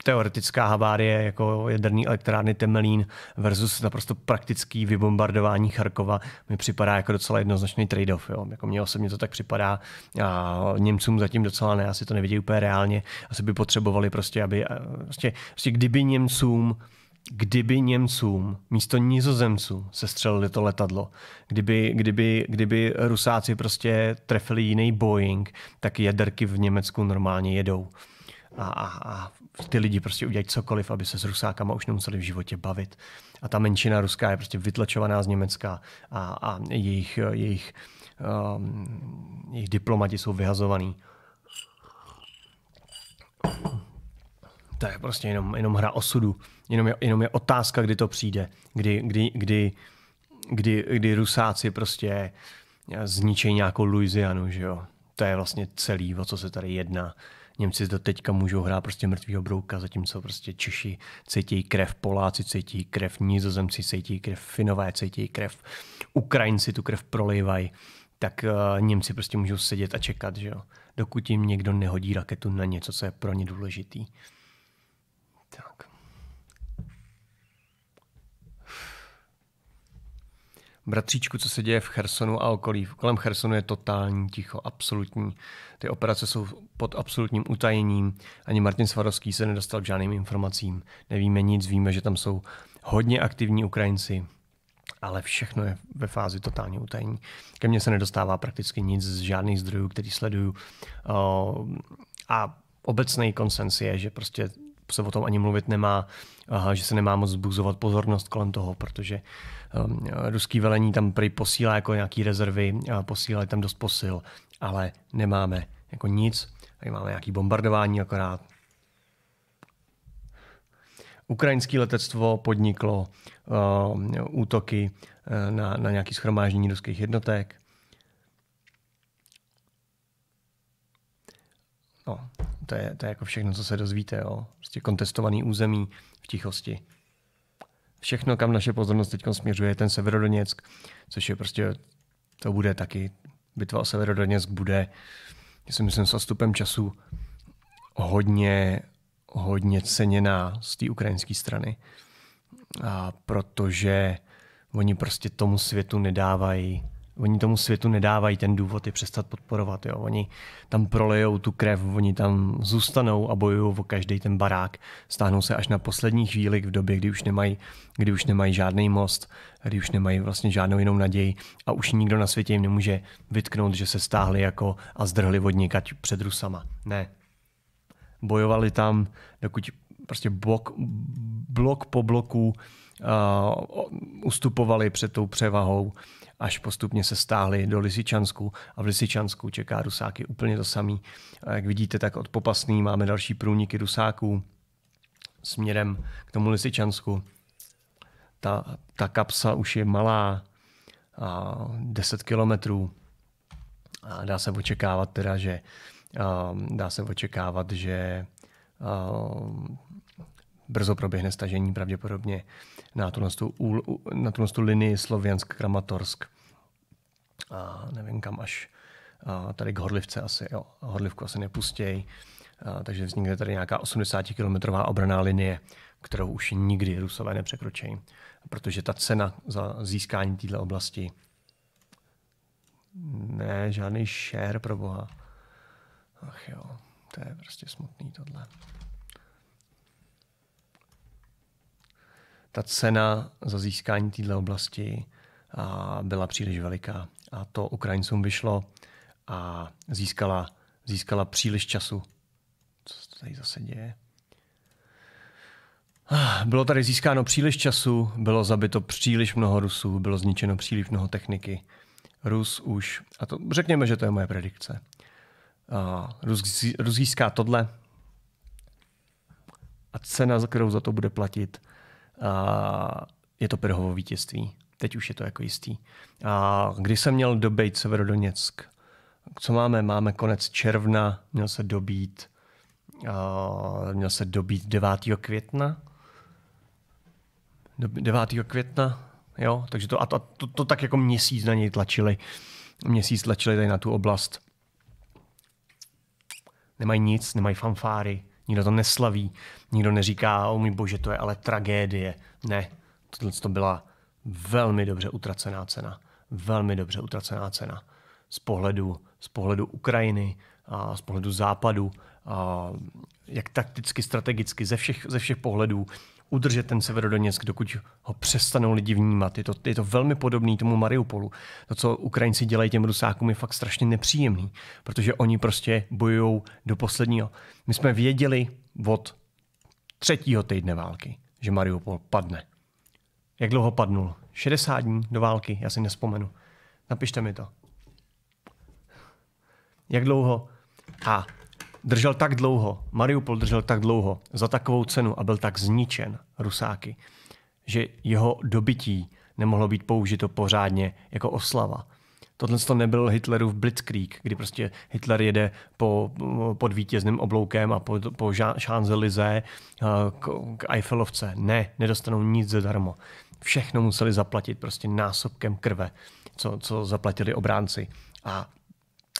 A: teoretická havárie jako jaderný elektrárny Temelín versus naprosto praktický vybombardování Charkova mi připadá jako docela jednoznačný trade-off. Jo. Jako mně osobně to tak připadá a Němcům zatím docela ne, asi to nevidí úplně reálně. Asi by potřebovali prostě, aby eh, prostě, prostě kdyby Němcům kdyby Němcům místo Nizozemců se střelili to letadlo, kdyby, kdyby, kdyby Rusáci prostě trefili jiný Boeing, tak jaderky v Německu normálně jedou a, a, a ty lidi prostě udělají cokoliv, aby se s Rusákama už nemuseli v životě bavit. A ta menšina ruská je prostě vytlačovaná z Německa a, a jejich, jejich, um, jejich diplomati jsou vyhazovaní. To je prostě jenom, jenom hra osudu, jenom je, jenom je otázka, kdy to přijde, kdy, kdy, kdy, kdy, kdy Rusáci prostě eh, zničí nějakou Louisianu, že jo. To je vlastně celý, o co se tady jedná. Němci do teďka můžou hrát prostě mrtvýho brouka, zatímco prostě Češi cítí krev, Poláci cítí krev, nizozemci cítí krev, Finové cítí krev, Ukrajinci tu krev prolejvají, tak uh, Němci prostě můžou sedět a čekat, že jo? dokud jim někdo nehodí raketu na něco, co je pro ně důležitý. Bratříčku, co se děje v Chersonu a okolí. Kolem Chersonu je totální ticho, absolutní. Ty operace jsou pod absolutním utajením. Ani Martin Svarovský se nedostal k žádným informacím. Nevíme nic, víme, že tam jsou hodně aktivní Ukrajinci, ale všechno je ve fázi totální utajení. Ke mně se nedostává prakticky nic z žádných zdrojů, který sleduju. A obecný konsens je, že prostě se o tom ani mluvit nemá, že se nemá moc zbuzovat pozornost kolem toho, protože Ehm, ruský velení tam prý posílá jako nějaký rezervy, posílá tam dost posil, ale nemáme jako nic, tady máme nějaký bombardování akorát. Ukrajinské letectvo podniklo uh, útoky eh, na, na nějaké schromáždění ruských jednotek. No, to je, to je jako všechno, co se dozvíte. Jo. Prostě kontestovaný území v tichosti všechno, kam naše pozornost teď směřuje, ten Severodoněck, což je prostě, to bude taky, bitva o Severodoněck bude, si myslím, s odstupem času hodně, hodně ceněná z té ukrajinské strany. A protože oni prostě tomu světu nedávají oni tomu světu nedávají ten důvod je přestat podporovat. Jo. Oni tam prolejou tu krev, oni tam zůstanou a bojují o každý ten barák. Stáhnou se až na poslední chvíli v době, kdy už nemají, kdy už nemají žádný most, kdy už nemají vlastně žádnou jinou naději a už nikdo na světě jim nemůže vytknout, že se stáhli jako a zdrhli od před Rusama. Ne. Bojovali tam, dokud prostě blok, blok po bloku uh, ustupovali před tou převahou až postupně se stáhli do Lisičansku a v Lisičansku čeká Rusáky úplně to samý. Jak vidíte, tak od Popasný máme další průniky Rusáků směrem k tomu Lisičansku. Ta, ta kapsa už je malá, a 10 kilometrů. A dá se očekávat teda, že dá se očekávat, že brzo proběhne stažení pravděpodobně na tuhle, tu, na tu linii Slověnsk-Kramatorsk. A nevím kam až. A tady k Horlivce asi, jo. Horlivku asi nepustějí. A, takže vznikne tady nějaká 80-kilometrová obraná linie, kterou už nikdy Rusové nepřekročejí. Protože ta cena za získání této oblasti ne, žádný share pro boha. Ach jo, to je prostě smutný tohle. ta cena za získání této oblasti byla příliš veliká. A to Ukrajincům vyšlo a získala, získala příliš času. Co se tady zase děje? Bylo tady získáno příliš času, bylo zabito příliš mnoho Rusů, bylo zničeno příliš mnoho techniky. Rus už, a to řekněme, že to je moje predikce, a Rus, Rus získá tohle a cena, za kterou za to bude platit, a je to Pirhovo vítězství. Teď už je to jako jistý. A kdy jsem měl dobejt Severodoněck? Co máme? Máme konec června, měl se dobít, a měl se dobít 9. května. 9. května, jo, takže to, a to, to, to tak jako měsíc na něj tlačili. Měsíc tlačili tady na tu oblast. Nemají nic, nemají fanfáry, Nikdo to neslaví, nikdo neříká, o můj bože, to je ale tragédie. Ne, tohle to byla velmi dobře utracená cena. Velmi dobře utracená cena. Z pohledu, z pohledu Ukrajiny, a z pohledu západu, a jak takticky, strategicky, ze všech, ze všech pohledů udržet ten Severodoněck, dokud ho přestanou lidi vnímat. Je to, je to velmi podobné tomu Mariupolu. To, co Ukrajinci dělají těm Rusákům, je fakt strašně nepříjemný, protože oni prostě bojují do posledního. My jsme věděli od třetího týdne války, že Mariupol padne. Jak dlouho padnul? 60 dní do války, já si nespomenu. Napište mi to. Jak dlouho? A držel tak dlouho, Mariupol držel tak dlouho za takovou cenu a byl tak zničen, Rusáky, že jeho dobytí nemohlo být použito pořádně jako oslava. Tohle to nebyl Hitlerův Blitzkrieg, kdy prostě Hitler jede po, pod vítězným obloukem a po, po Champs-Élysées eh, k, k Eiffelovce. Ne, nedostanou nic zadarmo. Všechno museli zaplatit prostě násobkem krve, co, co zaplatili obránci. A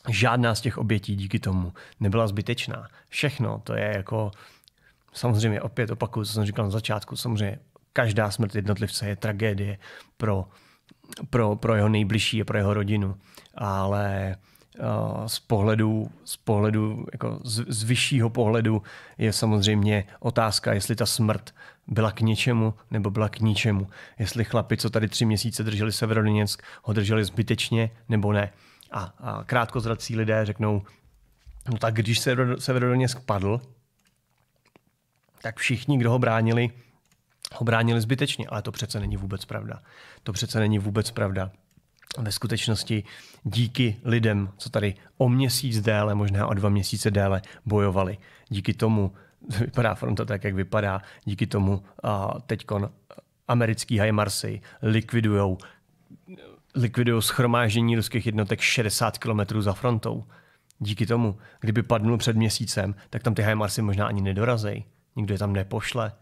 A: žádná z těch obětí díky tomu nebyla zbytečná. Všechno to je jako samozřejmě opět opakuju, co jsem říkal na začátku, samozřejmě každá smrt jednotlivce je tragédie pro, pro, pro jeho nejbližší a pro jeho rodinu, ale eh, z pohledu, z, pohledu jako z, z vyššího pohledu je samozřejmě otázka, jestli ta smrt byla k něčemu nebo byla k ničemu. Jestli chlapi, co tady tři měsíce drželi Severodoněck, ho drželi zbytečně nebo ne. A, a krátkozrací lidé řeknou, no tak když Severodoněck padl, tak všichni, kdo ho bránili, ho bránili zbytečně. Ale to přece není vůbec pravda. To přece není vůbec pravda. Ve skutečnosti díky lidem, co tady o měsíc déle, možná o dva měsíce déle bojovali, díky tomu vypadá fronta tak, jak vypadá, díky tomu teď americký Hajmarsy likvidujou likvidují schromáždění ruských jednotek 60 km za frontou. Díky tomu, kdyby padnul před měsícem, tak tam ty Heimarsy možná ani nedorazejí nikdo je tam nepošle.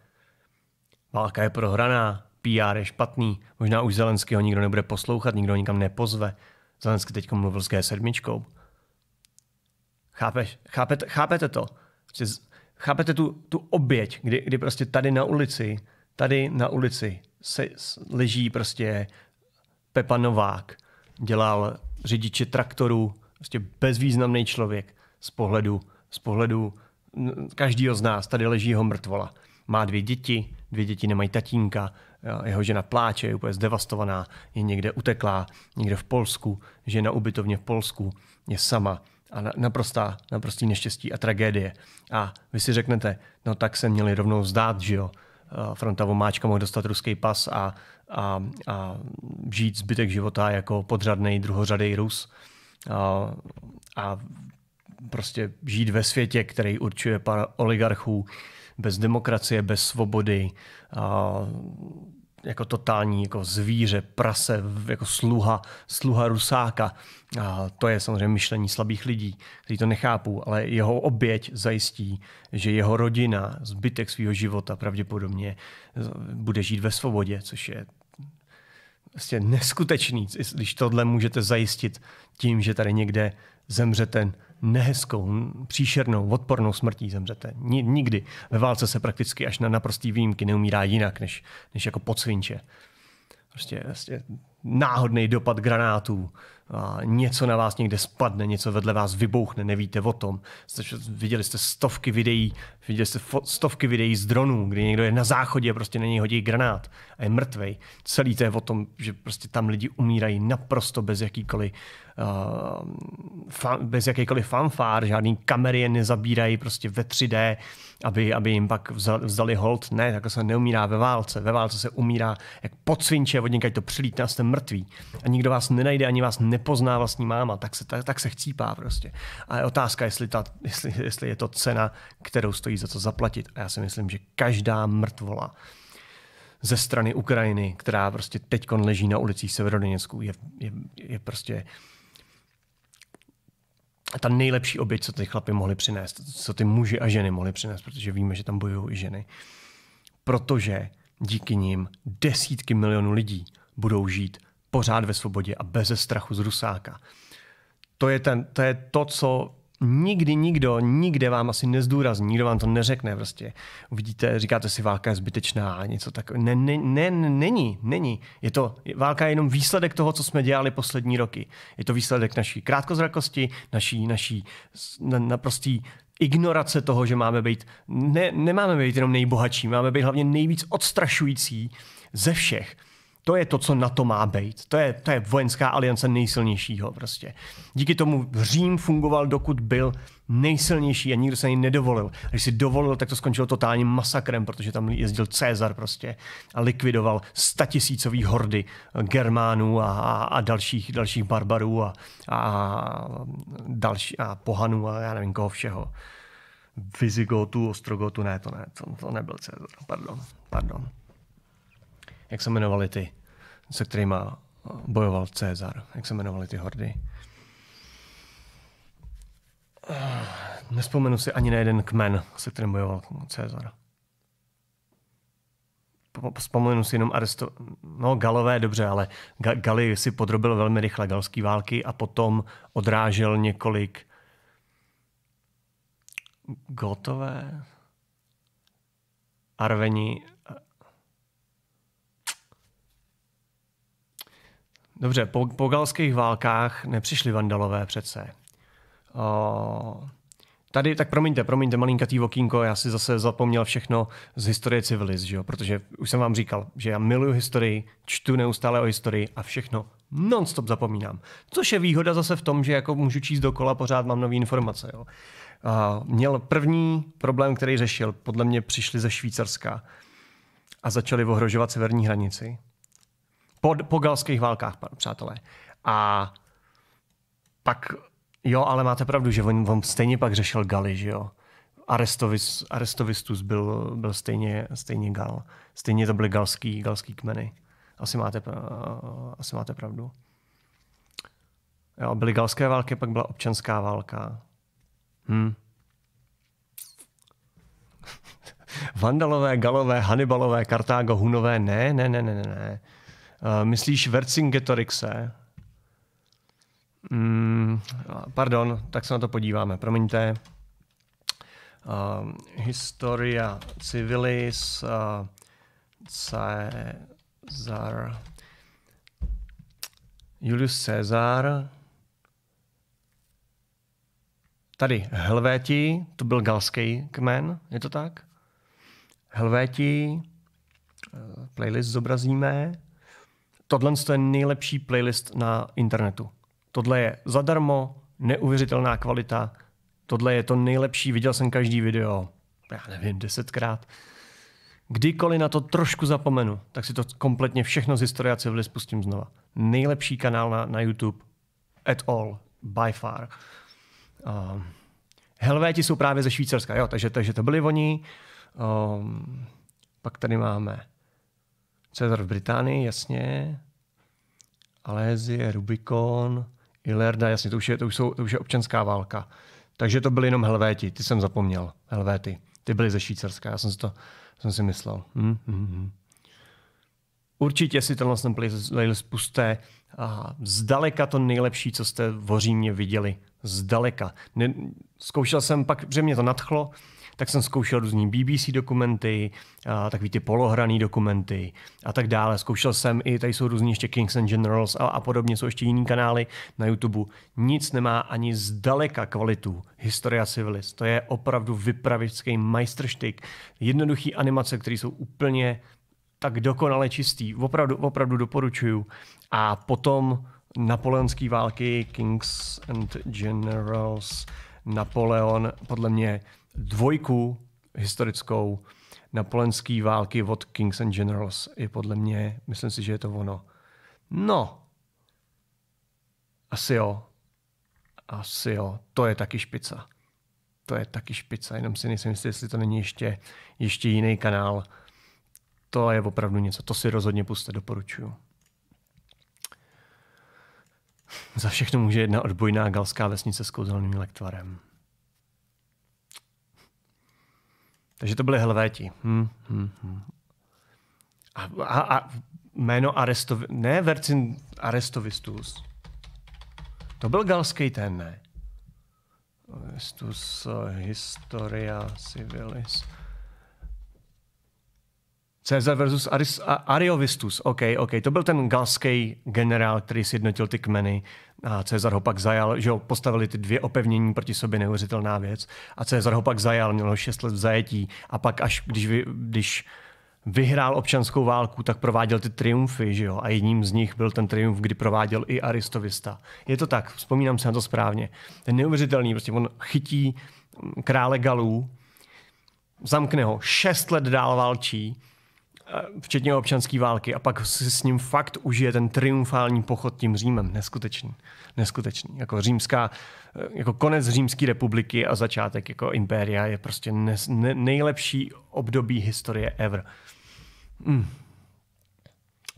A: Válka je prohraná, PR je špatný, možná už Zelenského nikdo nebude poslouchat, nikdo nikam nepozve. Zelenský teď mluvil s G7. Chápeš? Chápete, chápete to? Prostě chápete tu, tu oběť, kdy, kdy prostě tady na ulici, tady na ulici se leží prostě Pepa Novák, dělal řidiče traktorů, prostě bezvýznamný člověk z pohledu, z pohledu každýho z nás, tady leží jeho mrtvola. Má dvě děti, dvě děti nemají tatínka, jeho žena pláče, je úplně zdevastovaná, je někde uteklá, někde v Polsku, žena ubytovně v Polsku, je sama a naprostá, naprostý neštěstí a tragédie. A vy si řeknete, no tak se měli rovnou zdát, že jo, eh, fronta vomáčka mohl dostat ruský pas a, a, a žít zbytek života jako podřadný druhořadý Rus. Eh, a, a prostě žít ve světě, který určuje pár oligarchů, bez demokracie, bez svobody, a jako totální jako zvíře, prase, jako sluha, sluha rusáka. A to je samozřejmě myšlení slabých lidí, kteří to nechápou, ale jeho oběť zajistí, že jeho rodina, zbytek svého života pravděpodobně bude žít ve svobodě, což je vlastně neskutečný, když tohle můžete zajistit tím, že tady někde zemře ten nehezkou, příšernou, odpornou smrtí zemřete. Nikdy. Ve válce se prakticky až na naprostý výjimky neumírá jinak, než, než jako pocvinče. Prostě, prostě náhodný dopad granátů, a něco na vás někde spadne, něco vedle vás vybouchne, nevíte o tom. Viděli jste stovky videí, viděli jste stovky videí z dronů, kdy někdo je na záchodě a prostě na něj hodí granát a je mrtvej. Celý to je o tom, že prostě tam lidi umírají naprosto bez jakýkoliv uh, fa- bez jakýkoliv fanfár, žádný kamery je nezabírají prostě ve 3D. Uh, aby, aby jim pak vzali hold. Ne, tak se neumírá ve válce. Ve válce se umírá jak podsvinče, od někaď to přilít, a jste mrtví. A nikdo vás nenajde, ani vás nepozná vlastní máma. Tak se, tak, tak se chcípá prostě. A je otázka, jestli, ta, jestli, jestli je to cena, kterou stojí za to zaplatit. A já si myslím, že každá mrtvola ze strany Ukrajiny, která prostě teď leží na ulicích Severodoněcku, je, je, je prostě uh, ta nejlepší oběť, co ty chlapy mohli přinést, co ty muži a ženy mohli přinést, protože víme, že tam bojují i ženy. Protože díky nim desítky milionů lidí budou žít pořád ve svobodě a bez strachu z Rusáka. To je, ten, to, je to, co nikdy nikdo, nikde vám asi nezdůrazní, nikdo vám to neřekne prostě. Uvidíte, říkáte si, válka je zbytečná, něco takového. Ne, ne, ne, není, není. Je to, válka je jenom výsledek toho, co jsme dělali poslední roky. Je to výsledek naší krátkozrakosti, naší, naší na, naprostý ignorace toho, že máme být, ne, nemáme být jenom nejbohatší, máme být hlavně nejvíc odstrašující ze všech. To je to, co na to má být. To je, to je vojenská aliance nejsilnějšího prostě. Díky tomu Řím fungoval, dokud byl nejsilnější a nikdo se něj nedovolil. A když si dovolil, tak to skončilo totálním masakrem, protože tam jezdil Cezar prostě a likvidoval statisícový hordy Germánů a, a, a dalších, dalších barbarů a, a, další, a pohanů a já nevím koho všeho. Vizigotu, Ostrogotu, ne, to ne, to, to nebyl Cezar, pardon, pardon jak se jmenovali ty, se kterými eh, bojoval Cezar, jak se jmenovali ty hordy. Eh, nespomenu si ani na jeden kmen, se kterým bojoval Cezar. Vzpomenu si jenom Aristo... No, Galové, dobře, ale Gali si podrobil velmi rychle galské války a potom odrážel několik Gotové, Arveni Dobře, po, po galských válkách nepřišli vandalové přece. O, tady, tak promiňte, promiňte, malinkatý vokínko, já si zase zapomněl všechno z historie civiliz, že jo? protože už jsem vám říkal, že já miluju historii, čtu neustále o historii a všechno nonstop zapomínám. Což je výhoda zase v tom, že jako můžu číst dokola, pořád mám nové informace. Jo? O, měl první problém, který řešil, podle mě přišli ze Švýcarska a začali ohrožovat severní hranici po, po galských válkách, přátelé. A pak, jo, ale máte pravdu, že on, on stejně pak řešil Gali, že jo. Arestovis, Arestovistus byl, byl stejně, stejně Gal. Stejně to byly galský, galský kmeny. Asi máte, asi máte pravdu. Jo, byly galské války, pak byla občanská válka. Hm. Vandalové, galové, Hannibalové, Kartágo, Hunové, ne, ne, ne, ne, ne. Uh, myslíš Vercingetorixe? Mm, pardon, tak se na to podíváme, promiňte. Uh, Historia civilis uh, eh, Caesar Julius Caesar tady Helvéti, to byl galský kmen, je to tak? Helvéti, playlist zobrazíme, Tohle je nejlepší playlist na internetu. Tohle je zadarmo, neuvěřitelná kvalita. Tohle je to nejlepší, viděl jsem každý video, já nevím, desetkrát. Kdykoliv na to trošku zapomenu, tak si to kompletně všechno z historie civilis pustím znova. Nejlepší kanál na, na YouTube at all, by far. Um, Helvéti jsou právě ze Švýcarska, jo, takže, takže to byli oni. Um, pak tady máme Cezar v Británii, jasně. Alézie, Rubikon, Ilerda, jasně, to už, je, to, už jsou, to už je občanská válka. Takže to byly jenom Helvéti, ty jsem zapomněl. Helvéti, ty byly ze Švýcarska, já jsem si to jsem si myslel. Hmm, hmm, hmm. Určitě si tenhle ten playlist pusté. A zdaleka to nejlepší, co jste v Hořímě viděli. Zdaleka. Ne, zkoušel jsem pak, že mě to nadchlo, tak jsem zkoušel různý BBC dokumenty, takový ty polohraný dokumenty a tak dále. Zkoušel jsem i, tady jsou různí ještě Kings and Generals a, a podobně, jsou ještě jiný kanály na YouTube. Nic nemá ani zdaleka kvalitu Historia Civilis. To je opravdu vypravický majstrštyk. Jednoduchý animace, které jsou úplně tak dokonale čistý. Opravdu, opravdu doporučuju. A potom napoleonské války, Kings and Generals, Napoleon, podle mě dvojku historickou napoleonské války od Kings and Generals je podle mě, myslím si, že je to ono. No, asi jo. Asi jo. To je taky špica. To je taky špica, jenom si nejsem jistý, jestli to není ještě, ještě jiný kanál. To je opravdu něco. To si rozhodně puste, doporučuju. Za všechno může jedna odbojná galská vesnice s kouzelným lektvarem. Takže to byli Helvéti. Hmm, hmm, hmm. A, a, a jméno Arestovi... Ne, Vercin Arestovistus. To byl galský ten, ne? Arestus eh, Historia Civilis. Cezar versus Aris, a, Ariovistus. OK, OK, to byl ten galský generál, který sjednotil ty kmeny. A Cezar ho pak zajal, že ho postavili ty dvě opevnění proti sobě, neuvěřitelná věc. A Cezar ho pak zajal, měl ho šest let v zajetí. A pak až, když, vy, když vyhrál občanskou válku, tak prováděl ty triumfy, že jo? A jedním z nich byl ten triumf, kdy prováděl i Aristovista. Je to tak, vzpomínám se na to správně. Ten neuvěřitelný, prostě on chytí mm, krále Galů, zamkne ho, šest let dál válčí, včetně občanské války, a pak si s ním fakt užije ten triumfální pochod tím Římem. Neskutečný. Neskutečný. Jako římská, eh, jako konec Římské republiky a začátek jako impéria je prostě ne, ne, nejlepší období historie ever. Mm.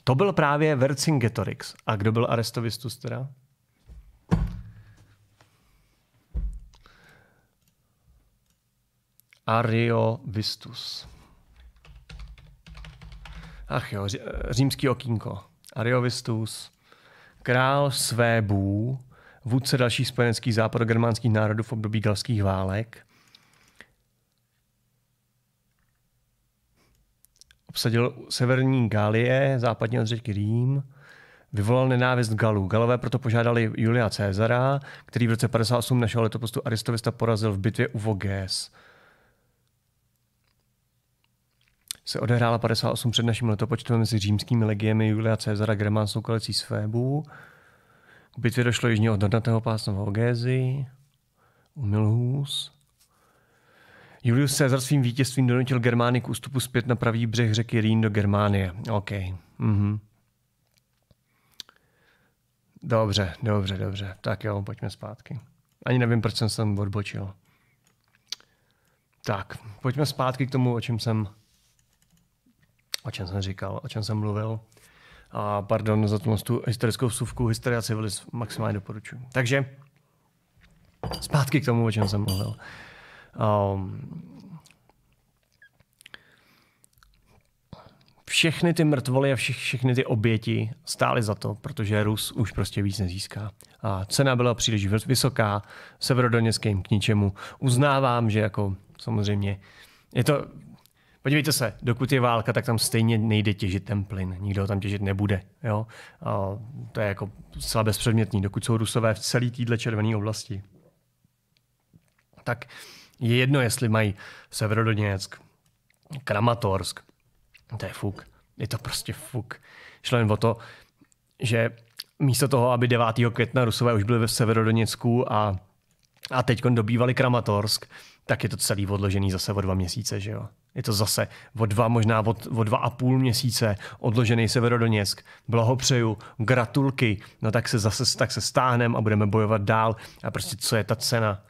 A: To byl právě Vercingetorix. A kdo byl Arestovistus teda? Ariovistus ach jo, římský okýnko, Ariovistus, král Svébů, vůdce dalších spojeneckých západogermánských národů v období galských válek, obsadil severní Galie, západně od řeky Rým, vyvolal nenávist Galů. Galové proto požádali Julia Cezara, který v roce 58 našeho letopostu Aristovista porazil v bitvě u Voges. se odehrála 58 před naším letopočtem mezi římskými legiemi Julia Cezara Gremán soukolecí z Fébu. K bitvě došlo jižně od dodatého pásma v Ogézi, u Milhus. Julius Cezar svým vítězstvím donutil Germány k ústupu zpět na pravý břeh řeky Rýn do Germánie. OK. Mhm. Dobře, dobře, dobře. Tak jo, pojďme zpátky. Ani nevím, proč jsem sem odbočil. Tak, pojďme zpátky k tomu, o čem jsem o čem jsem říkal, o čem jsem mluvil. A pardon za tu historickou vsuvku, Historia civilis maximálně doporučuji. Takže zpátky k tomu, o čem jsem mluvil. Um, všechny ty mrtvoly a všech, všechny ty oběti stály za to, protože Rus už prostě víc nezíská. A cena byla příliš vysoká, severodoněckým k ničemu. Uznávám, že jako samozřejmě je to Podívejte se, dokud je válka, tak tam stejně nejde těžit ten plyn. Nikdo ho tam těžit nebude. Jo? A to je jako celá bezpředmětní, dokud jsou rusové v celé týdle červené oblasti. Tak je jedno, jestli mají Severodoněck, Kramatorsk, to je fuk. Je to prostě fuk. Šlo jen o to, že místo toho, aby 9. května Rusové už byli ve Severodoněcku a, a teď dobývali Kramatorsk, tak je to celý odložený zase o dva měsíce, že jo. Je to zase o dva, možná o, o dva a půl měsíce odložený Severodoněsk. Blahopřeju, gratulky, no tak se zase tak se stáhnem a budeme bojovat dál. A prostě co je ta cena?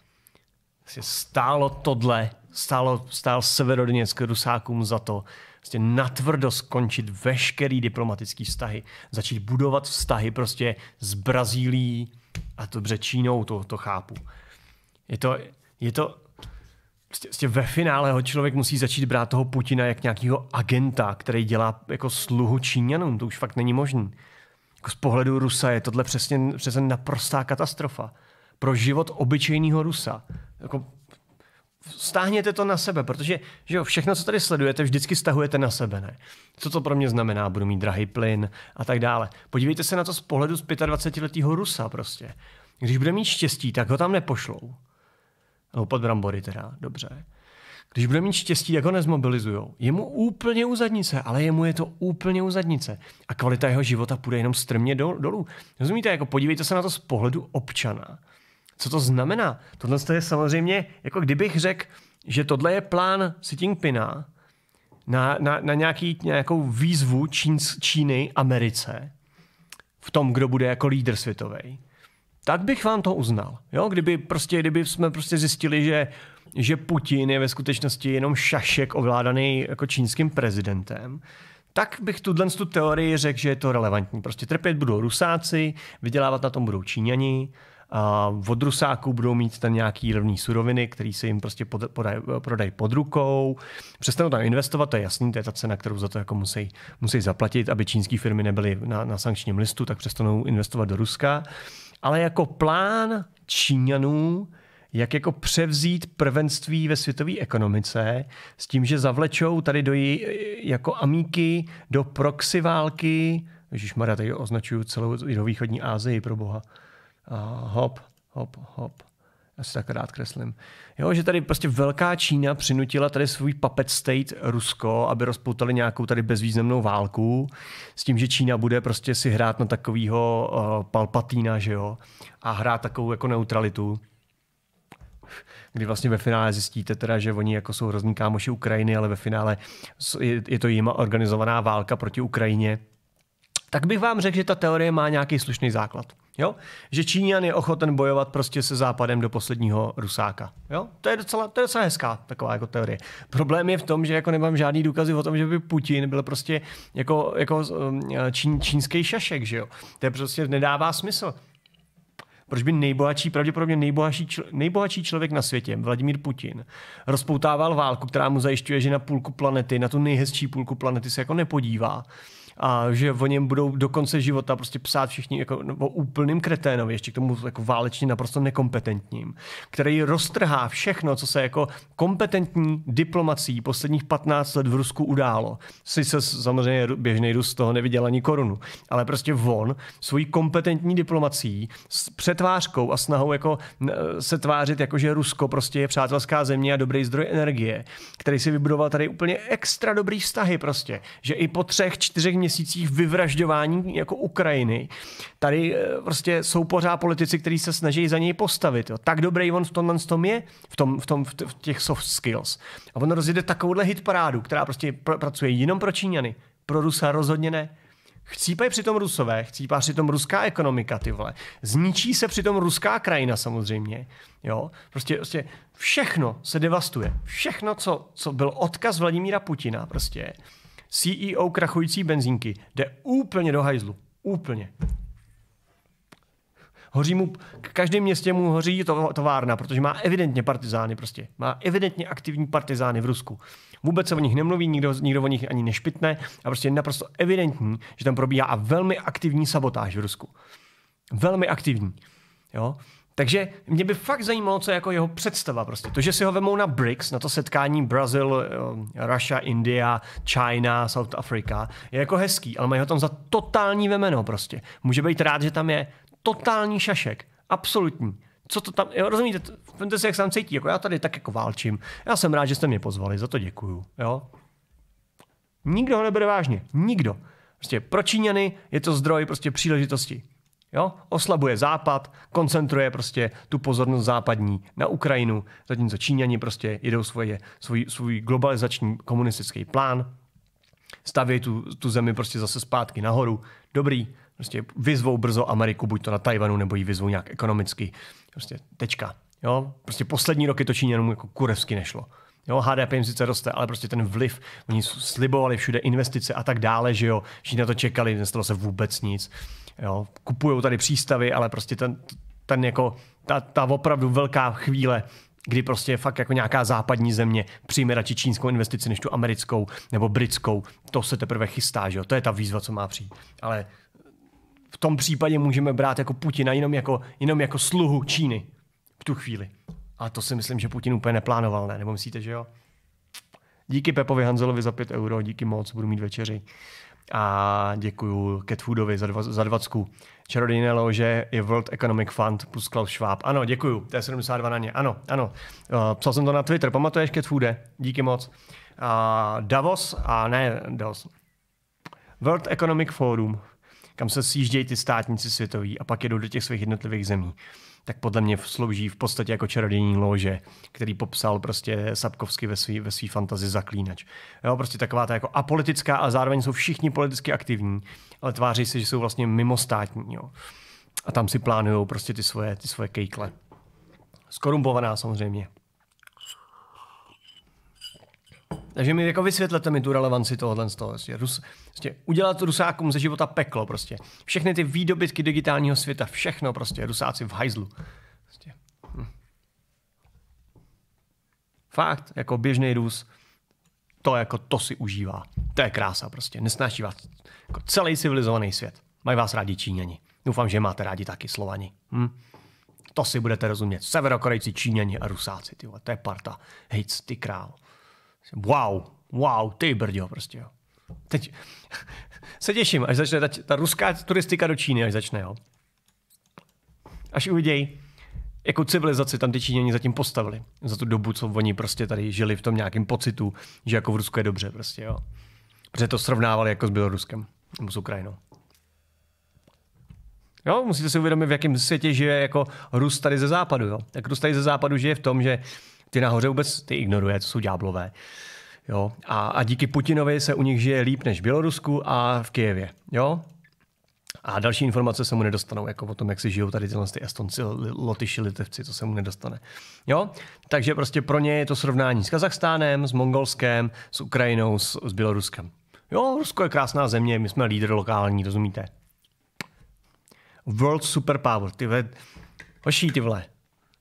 A: Prostě stálo tohle, stálo, stál Severodoněsk Rusákům za to, prostě natvrdo skončit veškerý diplomatický vztahy, začít budovat vztahy prostě s Brazílií a to Čínou, to, to chápu. Je to, je to Prostě, prostě ve finále ho člověk musí začít brát toho Putina jak nějakého agenta, který dělá jako sluhu Číňanům. To už fakt není možné. Jako z pohledu Rusa je tohle přesně, přesně naprostá katastrofa. Pro život obyčejného Rusa. Jako stáhněte to na sebe, protože že jo, všechno, co tady sledujete, vždycky stahujete na sebe. Ne? Co to pro mě znamená? Budu mít drahý plyn a tak dále. Podívejte se na to z pohledu z 25-letého Rusa prostě. Když bude mít štěstí, tak ho tam nepošlou. Nebo pod brambory teda, dobře. Když bude mít štěstí, jak ho nezmobilizujou. Je mu úplně u zadnice, ale jemu je to úplně u zadnice. A kvalita jeho života půjde jenom strmě dolů. Rozumíte, jako podívejte se na to z pohledu občana. Co to znamená? Tohle je samozřejmě, jako kdybych řekl, že tohle je plán Xi Jinpinga na, na, na nějaký, nějakou výzvu Čín, Číny Americe v tom, kdo bude jako lídr světový tak bych vám to uznal. Jo? Kdyby, prostě, kdyby jsme prostě zjistili, že že Putin je ve skutečnosti jenom šašek ovládaný jako čínským prezidentem, tak bych tuhle tu teorii řekl, že je to relevantní. Prostě trpět budou Rusáci, vydělávat na tom budou Číňani, a od Rusáků budou mít tam nějaký levný suroviny, které se jim prostě pod, podaj, prodají pod rukou. Přestanou tam investovat, to je jasný, to je ta cena, kterou za to jako musí, musí zaplatit, aby čínské firmy nebyly na, na sankčním listu, tak přestanou investovat do Ruska ale jako plán Číňanů, jak jako převzít prvenství ve světové ekonomice s tím, že zavlečou tady do jí, jako amíky do proxy války. Mara, tady označuju celou jihovýchodní Asii pro boha. Uh, hop, hop, hop já si tak rád kreslím. Jo, že tady prostě velká Čína přinutila tady svůj puppet state Rusko, aby rozpoutali nějakou tady bezvýznamnou válku s tím, že Čína bude prostě si hrát na takového uh, eh, palpatína, že jo, a hrát takovou jako neutralitu kdy vlastně ve finále zjistíte teda, že oni jako jsou hrozný kámoši Ukrajiny, ale ve finále je to jima organizovaná válka proti Ukrajině, tak bych vám řekl, že ta teorie má nějaký slušný základ. Jo? Že Číňan je ochoten bojovat prostě se západem do posledního rusáka. Jo? To, je docela, to je docela hezká taková jako teorie. Problém je v tom, že jako nemám žádný důkazy o tom, že by Putin byl prostě jako, jako um, čín, čínský šašek. Že jo? To je prostě nedává smysl. Proč by nejbohatší, pravděpodobně nejbohatší, nejbohatší člověk na světě, Vladimír Putin, rozpoutával válku, která mu zajišťuje, že na půlku planety, na tu nejhezčí půlku planety se jako nepodívá a že o něm budou do konce života prostě psát všichni jako no, o úplným kreténovi, ještě k tomu jako válečně naprosto nekompetentním, který roztrhá všechno, co se jako kompetentní diplomací posledních 15 let v Rusku událo. se samozřejmě běžný Rus z toho neviděl ani korunu, ale prostě on svojí kompetentní diplomací s přetvářkou a snahou jako se tvářit, jako že Rusko prostě je přátelská země a dobrý zdroj energie, který si vybudoval tady úplně extra dobrý vztahy prostě, že i po třech, čtyřech měsících vyvražďování jako Ukrajiny. Tady eh, prostě jsou pořád politici, kteří se snaží za něj postavit. Jo. Tak dobrý on v tomhle tom je, v, tom, v, tom, v těch soft skills. A on rozjede takovouhle hitparádu, která prostě pr- pracuje jenom pro Číňany. Pro Rusa rozhodně ne. Chcípají přitom rusové, chcípá přitom ruská ekonomika, ty vole. Zničí se přitom ruská krajina samozřejmě. Jo? Prostě, prostě všechno se devastuje. Všechno, co, co byl odkaz Vladimíra Putina, prostě CEO krachující benzínky jde úplně do hajzlu. Úplně. Hoří mu, k každém městě mu hoří to, továrna, protože má evidentně partizány prostě. Má evidentně aktivní partizány v Rusku. Vůbec se o nich nemluví, nikdo, nikdo o nich ani nešpitne a prostě je naprosto evidentní, že tam probíhá a velmi aktivní sabotáž v Rusku. Velmi aktivní. Jo? Takže mě by fakt zajímalo, co je jako jeho představa prostě. To, že si ho vemou na BRICS, na to setkání Brazil, eh, Russia, India, China, South Africa, je jako hezký, ale mají ho tam za totální vemeno prostě. Může být rád, že tam je totální šašek, absolutní. Co to tam, jo, rozumíte, vemte se, jak tam cítí, jako já tady tak jako válčím. Já jsem rád, že jste mě pozvali, za to děkuju, jo. Nikdo ho nebere vážně, nikdo. Prostě pro Číňany je to zdroj prostě příležitosti. Jo? Oslabuje západ, koncentruje prostě tu pozornost západní na Ukrajinu, zatímco Číňani prostě jedou svoje, svůj, svůj globalizační komunistický plán, staví tu, tu zemi prostě zase zpátky nahoru. Dobrý, prostě vyzvou brzo Ameriku, buď to na Tajvanu, nebo ji vyzvou nějak ekonomicky. Prostě tečka. Jo? Prostě poslední roky to Číňanům jako kurevsky nešlo. Jo, HDP jim sice roste, ale prostě ten vliv, oni slibovali všude investice a tak dále, že jo, všichni na to čekali, nestalo se vůbec nic. Jo, kupujou tady přístavy, ale prostě ten, ten jako, ta, ta opravdu velká chvíle, kdy prostě fakt jako nějaká západní země přijme radši čínskou investici než tu americkou nebo britskou, to se teprve chystá, že jo, to je ta výzva, co má přijít. Ale v tom případě můžeme brát jako Putina jenom jako, jenom jako sluhu Číny v tu chvíli. A to si myslím, že Putin úplně neplánoval, ne? Nebo myslíte, že jo? Díky Pepovi Hanzelovi za 5 euro, díky moc, budu mít večeři. A děkuji Catfoodovi za, dva, za dvacku. Čarodějné lože je World Economic Fund plus Klaus Schwab. Ano, děkuji, to je 72 na ně. Ano, ano. Uh, psal jsem to na Twitter, pamatuješ Catfoode? Díky moc. Uh, Davos, a ne Davos, World Economic Forum, kam se sjíždějí ty státníci světoví a pak jedou do těch svých jednotlivých zemí tak podle mě slouží v podstatě jako čarodějní lože, který popsal prostě Sapkovsky ve svý, ve svý fantazi zaklínač. Jo, prostě taková ta jako apolitická a zároveň jsou všichni politicky aktivní, ale tváří se, že jsou vlastně mimostátní. Jo. A tam si plánují prostě ty svoje, ty svoje kejkle. Skorumpovaná samozřejmě. Takže mi jako vysvětlete mi tu relevanci tohohle z toho. Prostě, Rus, prostě, udělat Rusákům ze života peklo prostě. Všechny ty výdobytky digitálního světa, všechno prostě, Rusáci v hajzlu. Prostě. Hm. Fakt, jako běžný Rus, to jako to si užívá. To je krása prostě, nesnáší vás jako celý civilizovaný svět. Mají vás rádi Číňani. Doufám, že máte rádi taky Slovani. Hm? To si budete rozumět. Severokorejci, Číňani a Rusáci, tyhle. to je parta. Hej, ty král. Wow, wow, ty brďo prostě, jo. Teď se těším, až začne ta, ta ruská turistika do Číny, až začne, jo. Až uvidějí, jakou civilizaci tam ty Číňani zatím postavili. Za tu dobu, co oni prostě tady žili v tom nějakém pocitu, že jako v Rusku je dobře prostě, jo. Protože to srovnávali jako s Běloruskem nebo s Ukrajinou. Jo, musíte si uvědomit, v jakém světě žije jako Rus tady ze západu. Jo. Tak Rus tady ze západu žije v tom, že ty nahoře vůbec ty ignoruje, to jsou ďáblové. Jo? A, a díky Putinovi se u nich žije líp než v Bělorusku a v Kijevě. Jo? A další informace se mu nedostanou, jako o tom, jak si žijou tady tyhle ty Estonci, Lotyši, Litevci, to se mu nedostane. Jo? Takže prostě pro ně je to srovnání s Kazachstánem, s Mongolskem, s Ukrajinou, s, s Běloruskem. Jo, Rusko je krásná země, my jsme lídr lokální, rozumíte? World superpower, ty ve... Hoší, ty vle.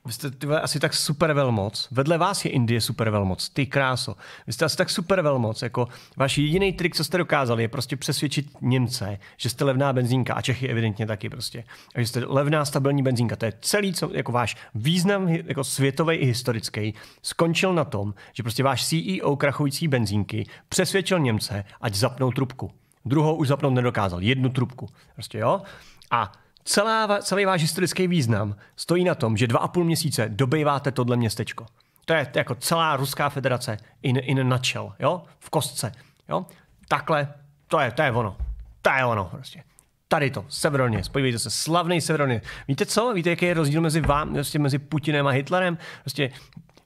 A: Vy jste ty, asi tak super velmoc. Vedle vás je Indie super velmoc. Ty kráso. Vy jste asi tak super velmoc. Jako váš jediný trik, co jste dokázali, je prostě přesvědčit Němce, že jste levná benzínka a Čechy evidentně taky prostě. A že jste levná stabilní benzínka. To je celý, co, jako váš význam jako světový i historický skončil na tom, že prostě váš CEO krachující benzínky přesvědčil Němce, ať zapnou trubku. Druhou už zapnout nedokázal. Jednu trubku. Prostě jo. A Celá, celý váš historický význam stojí na tom, že dva a půl měsíce dobejváte tohle městečko. To je jako celá Ruská federace in, in nutshell, jo? V kostce, jo? Takhle, to je, to je ono. To je ono prostě. Tady to, Severoně, podívejte se, slavný Severoně. Víte co? Víte, jaký je rozdíl mezi vám, prostě mezi Putinem a Hitlerem? Prostě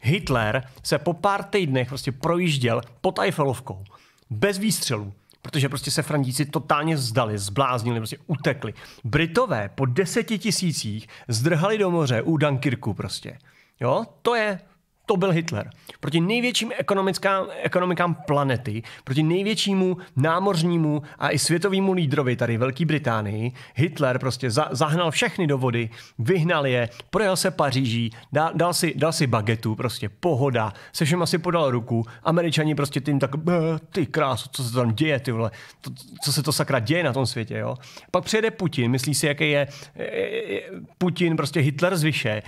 A: Hitler se po pár týdnech prostě projížděl pod Eiffelovkou. Bez výstřelů protože prostě se Francízi totálně zdali, zbláznili, prostě utekli. Britové po deseti tisících zdrhali do moře u Dunkirku prostě. Jo, to je to byl Hitler. Proti největším ekonomikám, ekonomikám planety, proti největšímu námořnímu a i světovému lídrovi tady Velké Británii, Hitler prostě za, zahnal všechny do vody, vyhnal je, projel se Paříží, dal, dal, si, dal si bagetu, prostě pohoda, se všem asi podal ruku, američani prostě tím tak, eh, ty krásu, co se tam děje, ty vole, to, co se to sakra děje na tom světě, jo. Pak přijede Putin, myslí si, jaký je, je, je Putin, prostě Hitler zvyše,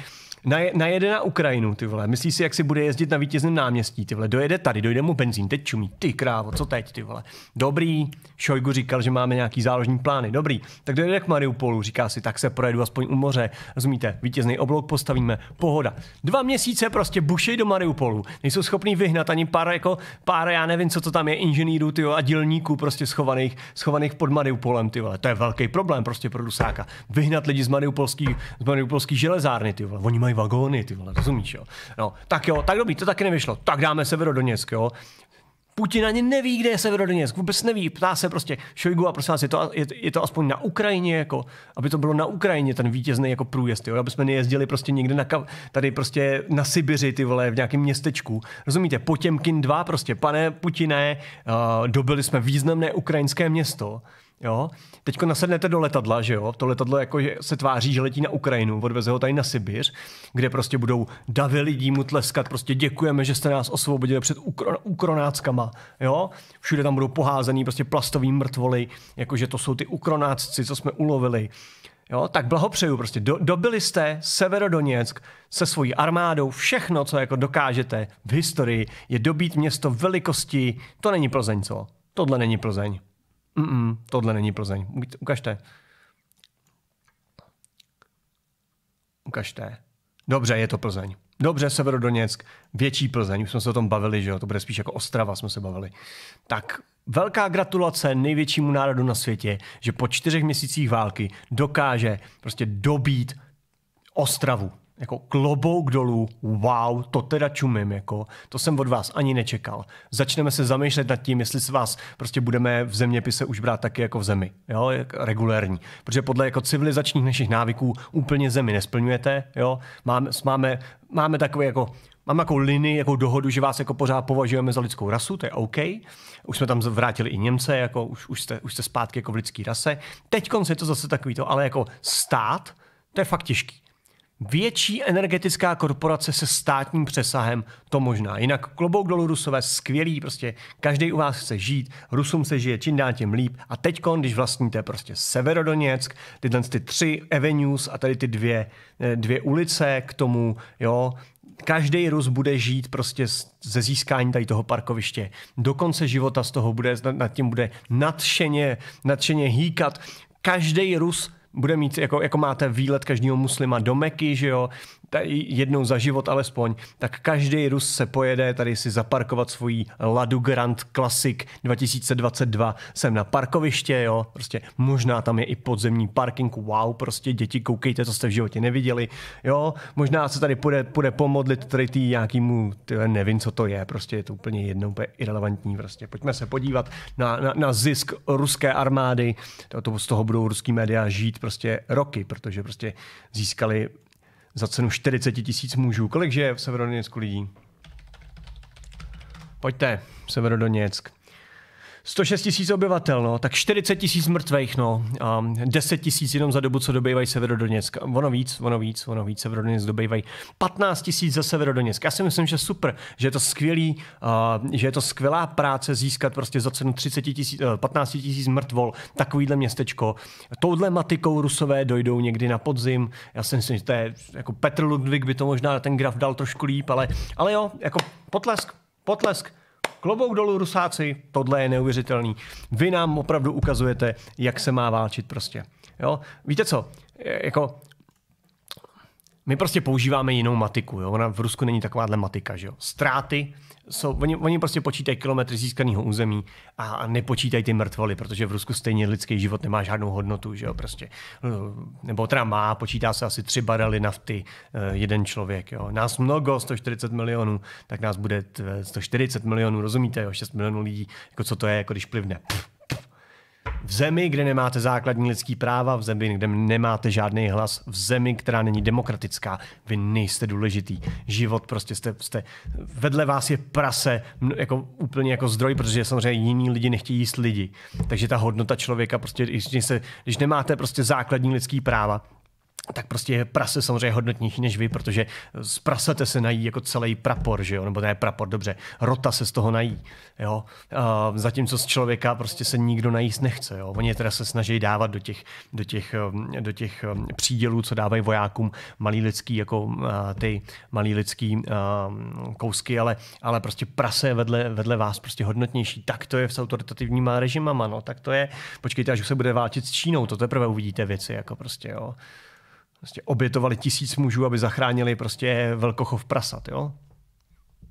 A: na, najede na Ukrajinu, ty vole. Myslí si, jak si bude jezdit na vítězném náměstí, ty vole. Dojede tady, dojde mu benzín, teď čumí. Ty krávo, co teď, ty vole. Dobrý, Šojgu říkal, že máme nějaký záložní plány. Dobrý, tak dojede k Mariupolu, říká si, tak se projedu aspoň u moře. Rozumíte, vítězný oblouk postavíme, pohoda. Dva měsíce prostě bušej do Mariupolu. Nejsou schopní vyhnat ani pár, jako pár, já nevím, co to tam je, inženýrů tyjo, a dělníků prostě schovaných, schovaných pod Mariupolem, ty vole. To je velký problém prostě pro Dusáka. Vyhnat lidi z Mariupolský, z Mariupolský železárny, ty vole. Oni mají mají vagóny, ty vole, rozumíš, jo? No, tak jo, tak dobrý, to taky nevyšlo. Tak dáme Severodoněck, jo? Putin ani neví, kde je Severodoněck, vůbec neví. Ptá se prostě Šojgu a prosím vás, je to, je, je to aspoň na Ukrajině, jako, aby to bylo na Ukrajině ten vítězný jako průjezd, jo? aby jsme nejezdili prostě někde na, tady prostě na Sibiři, ty vole, v nějakém městečku. Rozumíte, Potěmkin 2 prostě, pane Putine, uh, dobili jsme významné ukrajinské město. Jo? Teď nasednete do letadla, že jo? To letadlo jako, že se tváří, že letí na Ukrajinu, odveze ho tady na Sibiř, kde prostě budou davy lidí mu tleskat, prostě děkujeme, že jste nás osvobodili před ukro, ukronáckama, jo? Všude tam budou poházený prostě plastový mrtvoly, jakože to jsou ty ukronácci, co jsme ulovili. Jo, tak blahopřeju prostě. Do, dobili jste Severodoněck se svojí armádou, všechno, co jako dokážete v historii, je dobít město velikosti, to není Plzeň, co? Tohle není Plzeň. Mm-mm, tohle není Plzeň. Ukažte. Ukažte. Dobře, je to Plzeň. Dobře, Severodoněck, větší Plzeň, už jsme se o tom bavili, že jo, to bude spíš jako Ostrava, jsme se bavili. Tak velká gratulace největšímu národu na světě, že po čtyřech měsících války dokáže prostě dobít Ostravu jako klobouk dolů, wow, to teda čumím, jako, to jsem od vás ani nečekal. Začneme se zamýšlet nad tím, jestli se vás prostě budeme v zeměpise už brát taky jako v zemi, jo, jak regulérní. Protože podle jako civilizačních našich návyků úplně zemi nesplňujete, jo, máme, máme, máme takový jako Mám jako linii, jako dohodu, že vás jako pořád považujeme za lidskou rasu, to je OK. Už jsme tam vrátili i Němce, jako už, už, jste, už jste zpátky jako v lidské rase. Teď je to zase takový to, ale jako stát, to je fakt těžký. Větší energetická korporace se státním přesahem, to možná. Jinak klobouk dolů Rusové, skvělý, prostě každý u vás chce žít, Rusům se žije čím dál tím líp. A teď, když vlastníte prostě Severodoněck, tyhle ty tři avenues a tady ty dvě, eh, dvě ulice k tomu, jo, každý Rus bude žít prostě ze získání tady toho parkoviště. Do konce života z toho bude, nad tím bude nadšeně, nadšeně hýkat. Každý Rus bude mít, jako, jako máte výlet každého muslima do Meky, že jo, jednou za život alespoň, tak každý Rus se pojede tady si zaparkovat svůj Ladu Grand Classic 2022 sem na parkoviště, jo, prostě možná tam je i podzemní parking, wow, prostě děti, koukejte, co jste v životě neviděli, jo, možná se tady půjde, půjde pomodlit tady tý nějakýmu, tyhle, nevím, co to je, prostě je to úplně jednou úplně irrelevantní, prostě pojďme se podívat na, na, na zisk ruské armády, to, to, z toho budou ruský média žít prostě roky, protože prostě získali za cenu 40 tisíc mužů. Kolik žije v Severodoněcku lidí? Pojďte, Severodoněck. 106 tisíc obyvatel, no, tak 40 tisíc mrtvých, no, a 10 tisíc jenom za dobu, co dobývají Severodoněck. Ono víc, ono víc, ono víc, Severodoněck dobývají 15 tisíc za Severodoněck. Já si myslím, že super, že je to skvělý, uh, že je to skvělá práce získat prostě za cenu 30 tisíc, uh, eh, 15 tisíc mrtvol takovýhle městečko. Touhle matikou rusové dojdou někdy na podzim. Já si myslím, že to je, jako Petr Ludvík by to možná ten graf dal trošku líp, ale, ale jo, jako potlesk, potlesk klobouk dolů, rusáci, tohle je neuvěřitelný. Vy nám opravdu ukazujete, jak se má válčit prostě. Jo? Víte co, e, jako my prostě používáme jinou matiku. Jo? Ona v Rusku není takováhle matika. Že jo? Stráty, jsou, oni, oni prostě počítají kilometry získaného území a, a nepočítají ty mrtvoly, protože v Rusku stejně lidský život nemá žádnou hodnotu, že jo, prostě. No, nebo teda má, počítá se asi tři barely nafty, eh, jeden člověk, jo. Nás mnoho, 140 milionů, tak nás bude 140 milionů, rozumíte, jo, 6 milionů lidí, jako co to je, jako když plivne. Pff v zemi, kde nemáte základní lidský práva, v zemi, kde nemáte žádný hlas, v zemi, která není demokratická, vy nejste důležitý. Život prostě jste, jste vedle vás je prase, jako úplně jako zdroj, protože samozřejmě jiní lidi nechtějí jíst lidi. Takže ta hodnota člověka prostě, když, se, když nemáte prostě základní lidský práva, tak prostě je prase samozřejmě hodnotnější než vy, protože eh, z prasete se nají jako celý prapor, že jo? nebo ne prapor, dobře, rota se z toho nají. Jo? Uh, zatímco z člověka prostě se nikdo najíst nechce. Jo? Oni teda se snaží dávat do těch, do těch, eh, do těch přídělů, co dávají vojákům malý lidský, jako ty malý lidský kousky, ale, ale prostě prase vedle, vedle vás prostě hodnotnější. Tak to je s autoritativníma režimama, no. tak to je, počkejte, až se bude válčit s Čínou, to teprve uvidíte věci, jako prostě, jo prostě obětovali tisíc mužů, aby zachránili prostě velkochov prasat, jo?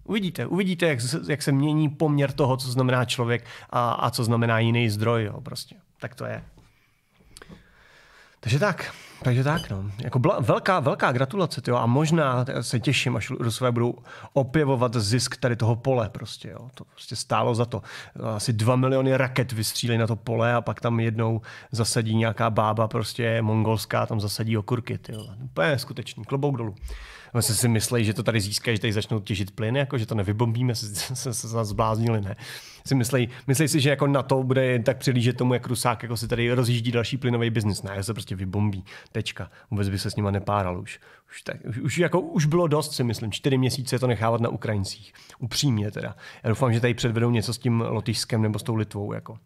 A: Uvidíte, uvidíte, jak, jak se mění poměr toho, co znamená člověk a, a co znamená jiný zdroj, jo, prostě. Tak to je. Takže tak. Takže tak, no. Jako byla velká, velká gratulace, jo. A možná se těším, až Rusové budou opěvovat zisk tady toho pole prostě, jo. To prostě stálo za to. Asi dva miliony raket vystřílí na to pole a pak tam jednou zasadí nějaká bába prostě mongolská, tam zasadí okurky, jo. je skutečný, klobouk dolů. Oni vlastně se si myslí, že to tady získají, že tady začnou těžit plyn, jako, že to nevybombíme, se, se, se, se zbláznili, ne. Si myslí, myslí si, že jako na to bude tak přilížet tomu, jak Rusák jako si tady rozjíždí další plynový biznis. Ne, se prostě vybombí. Tečka. Vůbec by se s nima nepáral už. Už, tak, už, už, jako, už bylo dost, si myslím, čtyři měsíce to nechávat na Ukrajincích. Upřímně teda. Já doufám, že tady předvedou něco s tím Lotyšskem nebo s tou Litvou. Jako.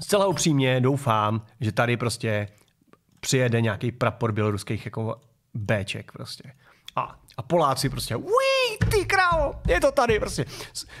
A: Zcela upřímně doufám, že tady prostě přijede nějaký prapor běloruských jako Bček prostě. A, a Poláci prostě, ují, ty králo, je to tady prostě.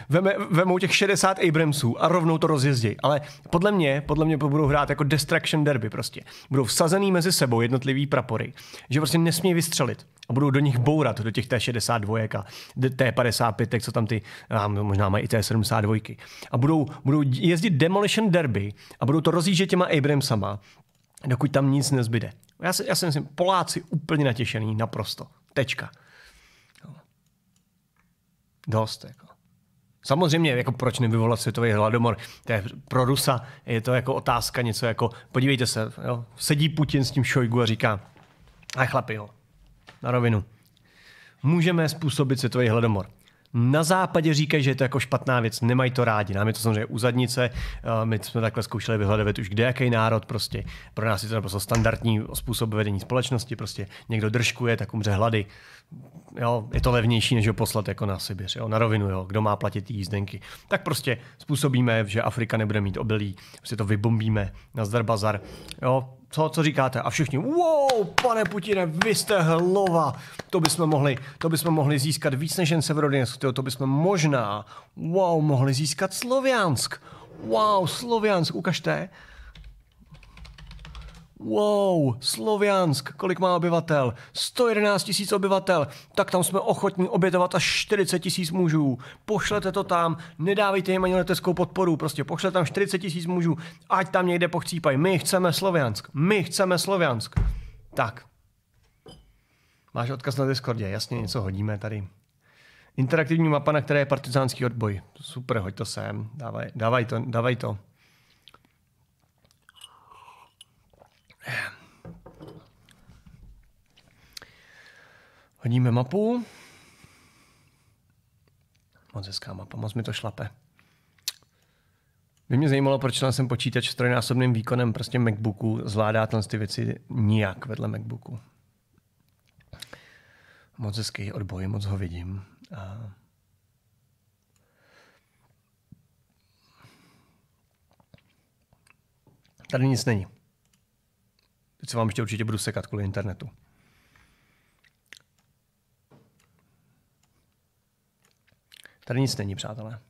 A: Veme, vemou těch 60 Abramsů a rovnou to rozjezdí. Ale podle mě, podle mě budou hrát jako destruction derby prostě. Budou vsazený mezi sebou jednotlivý prapory, že prostě nesmí vystřelit a budou do nich bourat, do těch T62 a T55, co tam ty, a možná mají i T72. A budou, budou jezdit demolition derby a budou to rozjíždět těma Abramsama, dokud tam nic nezbyde. Já si, já si myslím, Poláci úplně natěšený, naprosto. Tečka. No. Dost, jako. Samozřejmě, jako proč nevyvolat světový hladomor? To je pro Rusa je to jako otázka něco jako, podívejte se, jo, sedí Putin s tím Šojgu a říká, a chlapi, jo, na rovinu, můžeme způsobit světový hladomor. Na západě říkají, že je to jako špatná věc, nemají to rádi. Nám je to samozřejmě u zadnice, my jsme takhle zkoušeli vyhledávat už kde jaký národ prostě. Pro nás je to naprosto standardní způsob vedení společnosti, prostě někdo držkuje, tak umře hlady. Jo, je to levnější, než ho poslat jako na Sibiř, jo, na rovinu, jo, kdo má platit ty jízdenky. Tak prostě způsobíme, že Afrika nebude mít obilí, prostě to vybombíme na zdar bazar. Jo, co, co říkáte? A všichni, wow, pane Putine, vy jste hlova. To bychom mohli, to bychom mohli získat víc než jen To, to bychom možná, wow, mohli získat Sloviansk. Wow, Sloviansk, ukažte. Wow, Sloviansk, kolik má obyvatel? 111 tisíc obyvatel, tak tam jsme ochotní obětovat až 40 tisíc mužů. Pošlete to tam, nedávejte jim ani leteckou podporu, prostě pošlete tam 40 tisíc mužů, ať tam někde pochcípají. My chceme Sloviansk, my chceme Sloviansk. Tak. Máš odkaz na Discordě, jasně, něco hodíme tady. Interaktivní mapa, na které je partizánský odboj. Super, hoď to sem, dávaj, dávaj to, dávaj to. Hodíme mapu. Moc hezká mapa, moc mi to šlape. By mě zajímalo, proč jsem počítač s trojnásobným výkonem prostě MacBooku zvládá ty věci nijak vedle MacBooku. Moc hezký odboj, moc ho vidím. A... Tady nic není co vám ještě určitě budu sekat kvůli internetu. Tady nic není, přátelé.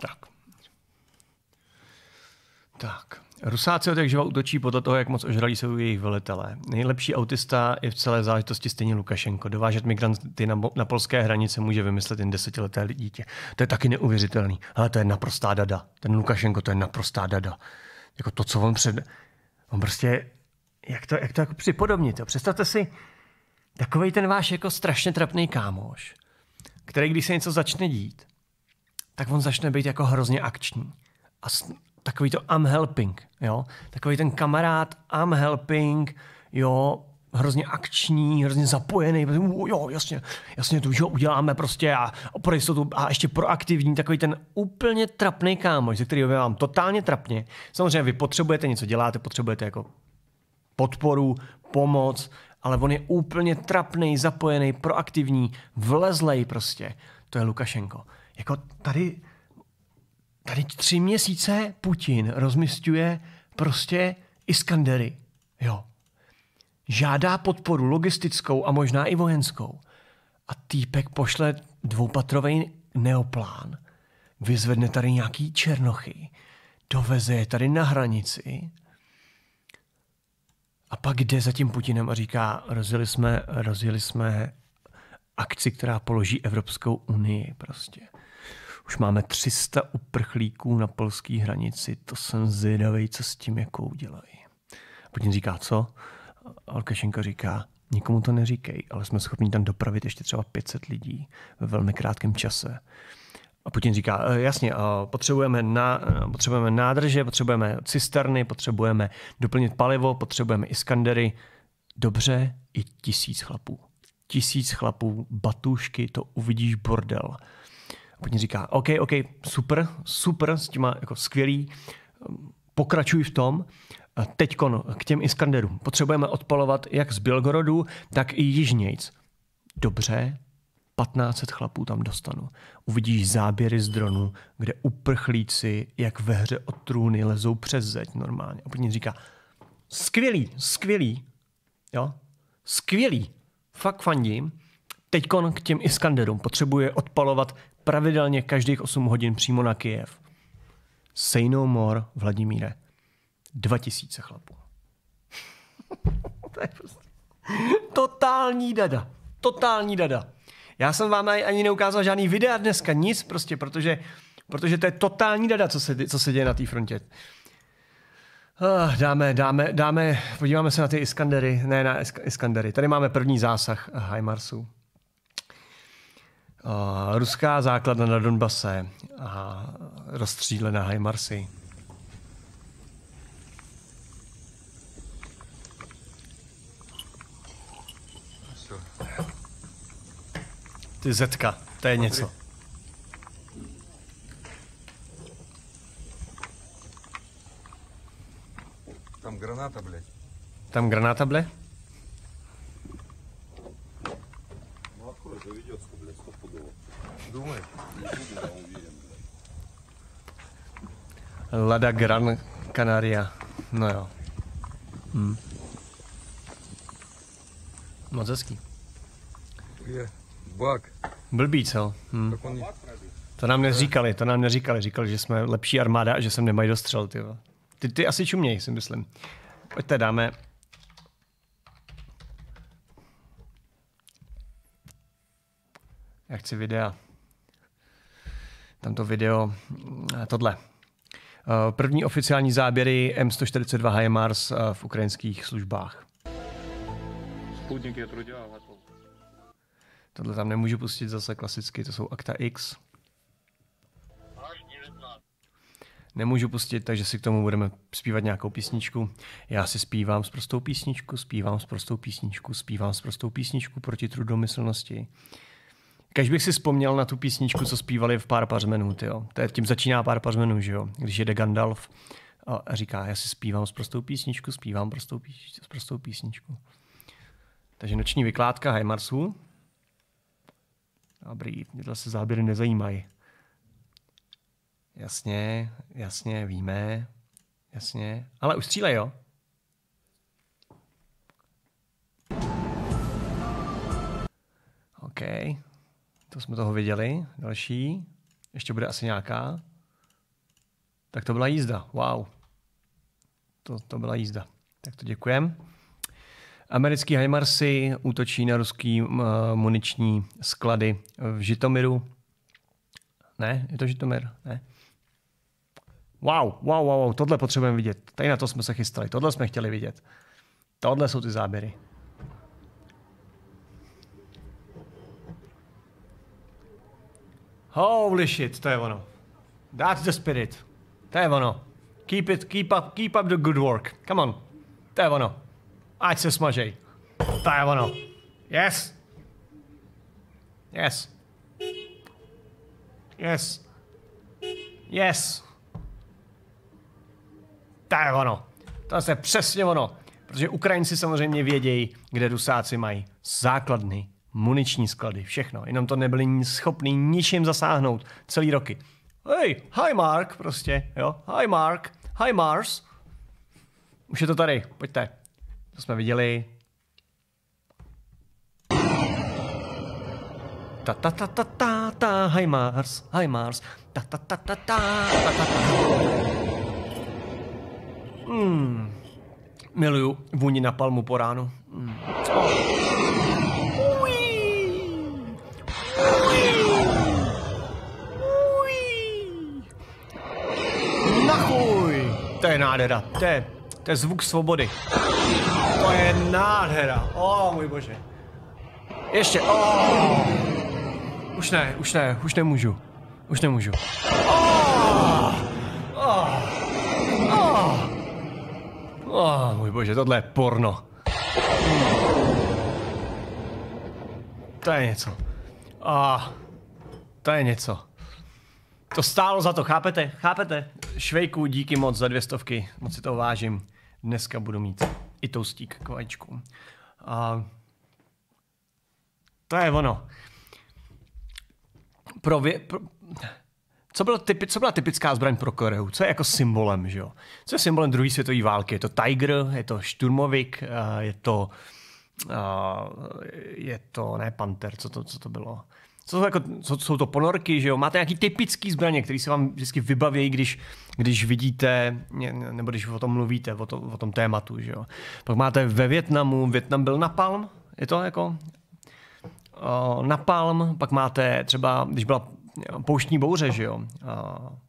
A: Tak. Tak. Rusáci od jak živa útočí podle toho, jak moc ožralí jsou jejich velitelé. Nejlepší autista je v celé záležitosti stejně Lukašenko. Dovážet migranty na, na polské hranice může vymyslet jen desetileté dítě. To je taky neuvěřitelný. Ale to je naprostá dada. Ten Lukašenko, to je naprostá dada. Jako to, co on před... On prostě... Jak to, jak to jako připodobnit? Představte si takový ten váš jako strašně trapný kámoš, který když se něco začne dít, tak on začne být jako hrozně akční. A takový to I'm helping, jo? Takový ten kamarád I'm helping, jo, hrozně akční, hrozně zapojený, jo, jasně, jasně, to už ho uděláme prostě a, a pro jistotu a ještě proaktivní, takový ten úplně trapný kámoš, ze kterého vám totálně trapně. Samozřejmě vy potřebujete něco děláte, potřebujete jako podporu, pomoc, ale on je úplně trapný, zapojený, proaktivní, vlezlej prostě. To je Lukašenko. Jako tady tady tři měsíce Putin rozmistuje prostě Iskandery. Jo. Žádá podporu logistickou a možná i vojenskou. A týpek pošle dvoupatrový neoplán. Vyzvedne tady nějaký černochy. Doveze je tady na hranici. A pak jde za tím Putinem a říká, rozjeli jsme, rozjeli jsme akci, která položí Evropskou unii prostě. Už máme 300 uprchlíků na polské hranici, to jsem zvědavý, co s tím jako udělají. Putin říká co? A Lukašenko říká, nikomu to neříkej, ale jsme schopni tam dopravit ještě třeba 500 lidí ve velmi krátkém čase. A Putin říká, e, jasně, potřebujeme, na, e, potřebujeme nádrže, potřebujeme cisterny, potřebujeme doplnit palivo, potřebujeme Iskandery. Dobře, i tisíc chlapů. Tisíc chlapů, batušky, to uvidíš bordel. Paní říká, OK, OK, super, super, s tím má jako skvělý, pokračuj v tom. Teď k těm Iskanderům. Potřebujeme odpalovat jak z Bilgorodu, tak i jižnějc. Dobře, 1500 chlapů tam dostanu. Uvidíš záběry z dronu, kde uprchlíci, jak ve hře od trůny, lezou přes zeď normálně. A paní říká, skvělý, skvělý, jo, skvělý, fakt fandím. Teď k těm Iskanderům potřebuje odpalovat pravidelně každých 8 hodin přímo na Kyjev. Say no more, Vladimíre. 2000 chlapů. to je prostě totální dada. Totální dada. Já jsem vám ani neukázal žádný videa dneska, nic prostě, protože, protože to je totální dada, co se, co se děje na té frontě. Ah, dáme, dáme, dáme, podíváme se na ty Iskandery, ne na Iskandery. Tady máme první zásah Heimarsu ruská základna na Donbase a rozstřílená Hajmarsy. Ty Zetka, to je něco. Tam granáta, blě. Tam granáta, blě? Lada Gran Canaria. No jo. Hm. Moc hezký. Je bak. Blbý, co? Hm. To nám neříkali, to nám neříkali. Říkali, že jsme lepší armáda a že sem nemají dostřel, ty Ty, ty asi čuměj, si myslím. Pojďte, dáme Já chci videa tamto to video, eh, tohle. Eh, první oficiální záběry M142 HIMARS eh, v ukrajinských službách. Tohle tam nemůžu pustit zase klasicky, to jsou Akta X. Nemůžu pustit, takže si k tomu budeme zpívat nějakou písničku. Já si zpívám s prostou písničku, zpívám s prostou písničku, zpívám s prostou písničku proti trudomyslnosti. Kež bych si vzpomněl na tu písničku, co zpívali v pár pařmenů, jo. Tím začíná pár pařmenů, že jo, když jede Gandalf a říká, já si zpívám s prostou písničku, zpívám prostou písničku, s prostou písničku. Takže noční vykládka Heimarsu. Dobrý, mě se záběry nezajímají. Jasně, jasně, víme. Jasně. Ale už střílej, jo? OK. To jsme toho viděli. Další. Ještě bude asi nějaká. Tak to byla jízda. Wow. To, to byla jízda. Tak to děkujem. Americký Heimarsy útočí na ruský uh, muniční sklady v Žitomiru. Ne, je to Žitomir? Ne. Wow, wow, wow, wow, tohle potřebujeme vidět. Tady na to jsme se chystali, tohle jsme chtěli vidět. Tohle jsou ty záběry. Holy shit, to je ono. That's the spirit. To je ono. Keep it, keep up, keep up the good work. Come on. To je ono. Ať se smažej. To je ono. Yes. Yes. Yes. Yes. To je ono. To je přesně ono. Protože Ukrajinci samozřejmě vědějí, kde Rusáci mají základny muniční sklady, všechno. Jenom to nebyli schopni ničím zasáhnout celý roky. Hej, hi Mark, prostě, jo. Hi Mark, hi Mars. Už je to tady, pojďte. To jsme viděli. Ta ta ta ta ta ta, hi Mars, hi Mars. Ta ta ta ta ta ta ta ta. Hmm. Miluju vůni na palmu po ránu. Hmm. Oh. To je nádhera. To je, to je zvuk svobody. To je nádhera. O, oh, můj bože. Ještě. Oh. Už ne, už ne, už nemůžu. Už nemůžu. Oh. Oh. Oh. Oh, můj bože, tohle je porno. Hmm. To je něco. Ah, oh, to je něco. To stálo za to, chápete? Chápete? Švejku, díky moc za dvě stovky, moc si to vážím. Dneska budu mít i toustík k vajíčku. A to je ono. Pro, vě, pro co, bylo typi, co byla typická zbraň pro Koreu? Co je jako symbolem, že jo? Co je symbolem druhé světové války? Je to Tiger, je to Šturmovik, eh, je to, eh, je to, ne Panter, co to, co to bylo? co, jsou jako, co jsou to ponorky, že jo? Máte nějaký typický zbraně, které se vám vždycky vybaví, když, když vidíte, nebo když o tom mluvíte, o, to, o tom tématu, že jo? Pak máte ve Větnamu, Větnam byl napalm, je to jako uh, napalm, pak máte třeba, když byla pouštní bouře, že jo.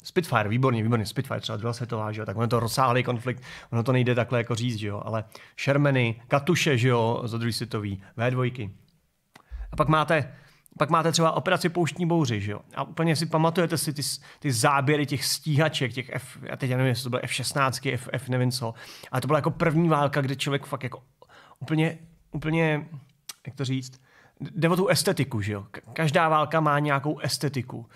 A: Spitfire, výborně, výborně, Spitfire třeba druhá světová, že jo, tak ono to rozsáhlý konflikt, ono to nejde takhle jako říct, že jo, ale Shermany, Katuše, že jo, za druhý světový, V2. A pak máte pak máte třeba operaci pouštní bouři, že jo? A úplně si pamatujete si ty, ty záběry těch stíhaček, těch F, já teď já nevím, jestli to bylo F-16, F, F nevím co, a to byla jako první válka, kde člověk fakt jako úplně, úplně, jak to říct, jde o tu estetiku, že jo? Každá válka má nějakou estetiku.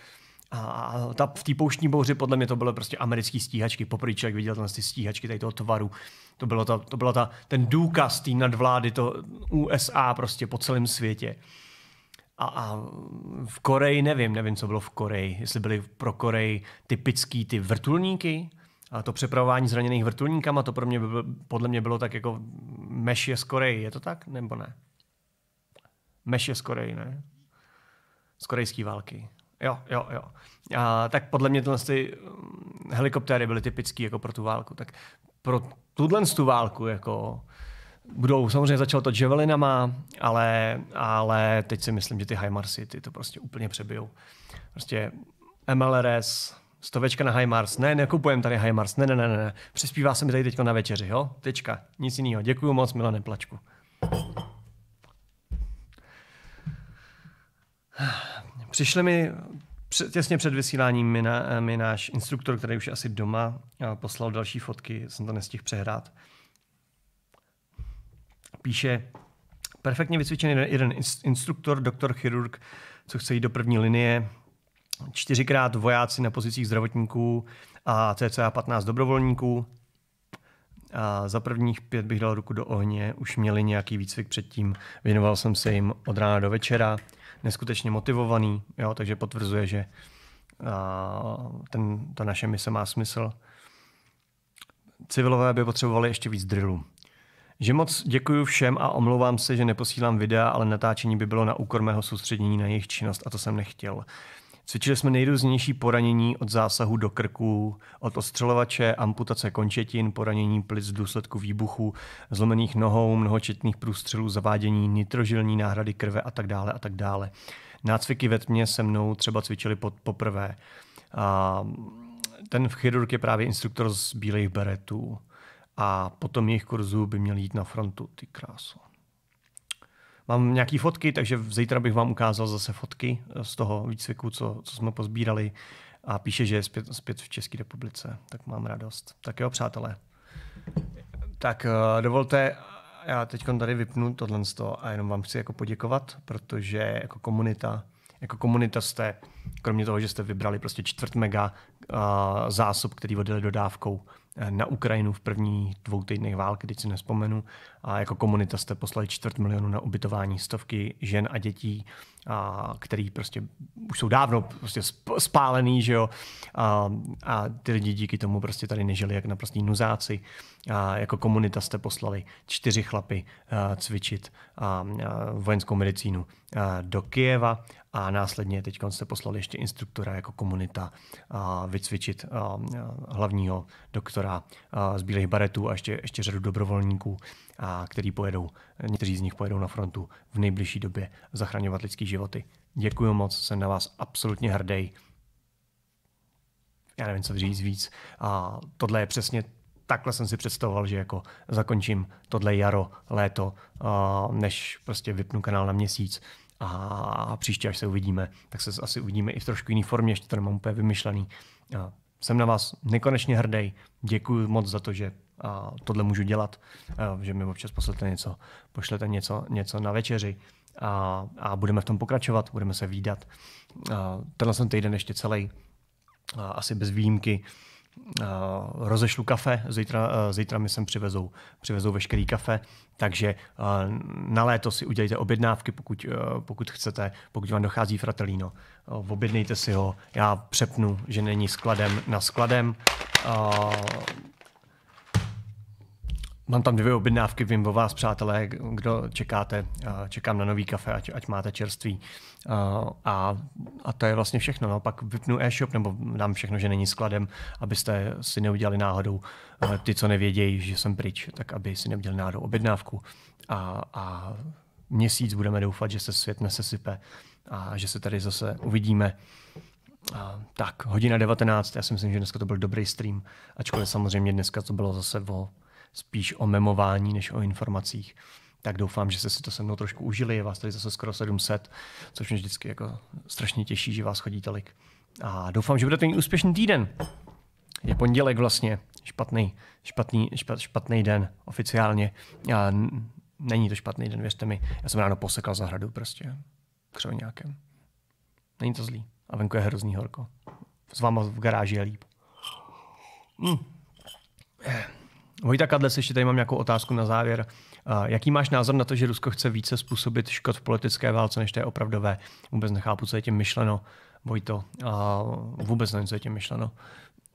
A: A ta, v té pouštní bouři podle mě to bylo prostě americký stíhačky. Poprvé člověk viděl tam ty stíhačky tady toho tvaru. To, bylo ta, to byla ta, ten důkaz té nadvlády to USA prostě po celém světě. A, a v Koreji nevím, nevím, co bylo v Koreji. Jestli byly pro Koreji typický ty vrtulníky, a to přepravování zraněných vrtulníkama, to pro mě by, podle mě bylo tak jako meš je z Koreji, je to tak? Nebo ne? Meš je z Koreji, ne? Z korejské války. Jo, jo, jo. A, tak podle mě tyhle ty hm, helikoptéry byly typické jako pro tu válku. Tak pro tuhle tu válku jako budou, samozřejmě začalo to javelinama, ale, ale teď si myslím, že ty Highmarsy ty to prostě úplně přebijou. Prostě MLRS, stovečka na Highmars, ne, nekupujem tady Highmars, ne, ne, ne, ne, přispívá se mi tady teď na večeři, jo, tečka, nic jiného, děkuju moc, Milane, plačku. Přišli mi těsně před vysíláním mi, na, eh, mi náš instruktor, který už je asi doma, poslal další fotky, jsem to nestihl přehrát píše perfektně vycvičený jeden instruktor, doktor, chirurg, co chce jít do první linie, čtyřikrát vojáci na pozicích zdravotníků a cca 15 dobrovolníků. A za prvních pět bych dal ruku do ohně, už měli nějaký výcvik předtím, věnoval jsem se jim od rána do večera, neskutečně motivovaný, jo, takže potvrzuje, že a, ten, ta naše mise má smysl. Civilové by potřebovali ještě víc drillů. Že moc děkuji všem a omlouvám se, že neposílám videa, ale natáčení by bylo na úkor mého soustředění na jejich činnost a to jsem nechtěl. Cvičili jsme nejrůznější poranění od zásahu do krků, od ostřelovače, amputace končetin, poranění plic v důsledku výbuchu, zlomených nohou, mnohočetných průstřelů, zavádění nitrožilní náhrady krve a tak dále a tak dále. Nácviky ve tmě se mnou třeba cvičili pod, poprvé. A ten chirurg je právě instruktor z bílých beretů a potom jejich kurzu by měl jít na frontu, ty kráso. Mám nějaké fotky, takže zítra bych vám ukázal zase fotky eh, z toho výcviku, co, co jsme pozbírali a píše, že je zpět, zpět v České republice, tak mám radost. Tak jo, přátelé. Tak eh, dovolte, já teď tady vypnu tohle a jenom vám chci jako poděkovat, protože jako komunita jako komunita jste, kromě toho, že jste vybrali prostě čtvrt mega uh, zásob, který odjeli dodávkou, Eh, na Ukrajinu v první dvou týdnech války, teď si nespomenu. A jako komunita jste poslali čtvrt milionu na ubytování stovky žen a dětí, a, který prostě už jsou dávno prostě spálený, že jo. A, a ty lidi díky tomu prostě tady nežili jak naprostí nuzáci. A jako komunita jste poslali čtyři chlapy a, eh, cvičit a, a vojenskou medicínu a, eh, do Kijeva a následně teď jste poslali ještě instruktora jako komunita vycvičit hlavního doktora z Bílých baretů a ještě, ještě řadu dobrovolníků, a který pojedou, někteří z nich pojedou na frontu v nejbližší době zachraňovat lidský životy. Děkuji moc, jsem na vás absolutně hrdý. Já nevím, co říct víc. A tohle je přesně takhle jsem si představoval, že jako zakončím tohle jaro, léto, než prostě vypnu kanál na měsíc a příště, až se uvidíme, tak se asi uvidíme i v trošku jiný formě, ještě to nemám úplně vymyšlený. A jsem na vás nekonečně hrdý, děkuji moc za to, že a tohle můžu dělat, a že mi občas pošlete něco, pošlete něco, něco na večeři a, a budeme v tom pokračovat, budeme se výdat. A tenhle jsem týden ještě celý, asi bez výjimky, Eh, rozešlu kafe, zítra, eh, zítra mi sem přivezou, přivezou veškerý kafe, takže eh, na léto si udělejte objednávky, pokud, pokud chcete, pokud vám dochází fratelíno, objednejte si ho, já přepnu, že není skladem na skladem. Mám tam dvě objednávky, vím o vás, přátelé, kdo čekáte, čekám na nový kafe, ať, ať máte čerstvý a, a to je vlastně všechno. No. Pak vypnu e-shop nebo dám všechno, že není skladem, abyste si neudělali náhodou eh, ty, co nevědějí, že jsem pryč, tak aby si neudělali náhodou objednávku. A, a měsíc budeme doufat, že se svět nesesype a že se tady zase uvidíme. A, tak, hodina 19, já si myslím, že dneska to byl dobrý stream, ačkoliv samozřejmě dneska to bylo zase o, spíš o memování než o informacích tak doufám, že jste si to se mnou trošku užili. Je vás tady zase skoro 700, což mě vždycky jako strašně těší, že vás chodí tolik. A doufám, že budete mít úspěšný týden. Je pondělek vlastně, špatný, špatný, špat, špatný den oficiálně. A není to špatný den, věřte mi. Já jsem ráno posekal zahradu prostě křoňákem. Není to zlý. A venku je hrozný horko. S váma v garáži je líp. Mm. Vojta Kadles, ještě tady mám nějakou otázku na závěr. Jaký máš názor na to, že Rusko chce více způsobit škod v politické válce, než je opravdové? Vůbec nechápu, co je tím myšleno, Vojto. to. vůbec nevím, co je tím myšleno.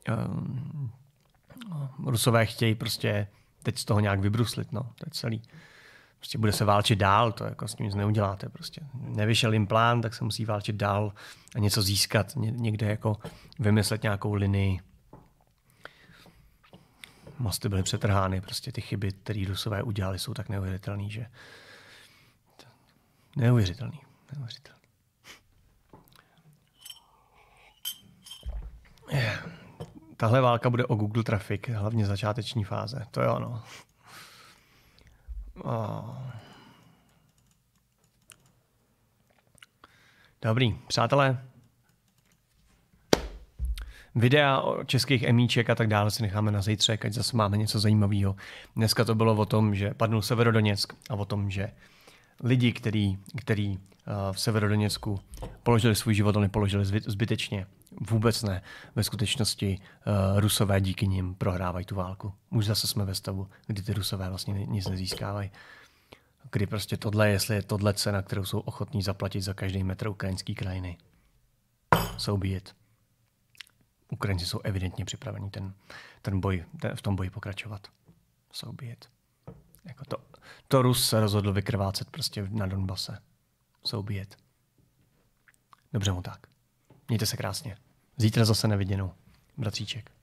A: Ehm, Rusové chtějí prostě teď z toho nějak vybruslit, no, to je celý. Prostě bude se válčit dál, to jako s tím nic neuděláte prostě. Nevyšel jim plán, tak se musí válčit dál a něco získat, někde jako vymyslet nějakou linii mosty byly přetrhány. Prostě ty chyby, které Rusové udělali, jsou tak neuvěřitelné, že neuvěřitelný. neuvěřitelný. Tahle válka bude o Google Traffic, hlavně začáteční fáze. To je ono. Oh. Dobrý, přátelé, Videa o českých emíček a tak dále si necháme na zítřek, ať zase máme něco zajímavého. Dneska to bylo o tom, že padnul Severodoněck a o tom, že lidi, který, který eh, v Severodoněcku položili svůj život oni položili zbytečně. Vůbec ne. Ve skutečnosti eh, Rusové díky nim prohrávají tu válku. Už zase jsme ve stavu, kdy ty Rusové vlastně nic nezískávají. Kdy prostě tohle, jestli je tohle cena, kterou jsou ochotní zaplatit za každý metr ukrajinské krajiny. Soubíjet. Ukrajinci jsou evidentně připraveni ten, ten boj, ten, v tom boji pokračovat. Soubíjet. Jako to, to Rus se rozhodl vykrvácet prostě na Donbase. Soubíjet. Dobře mu tak. Mějte se krásně. Zítra zase neviděnou. Bratříček.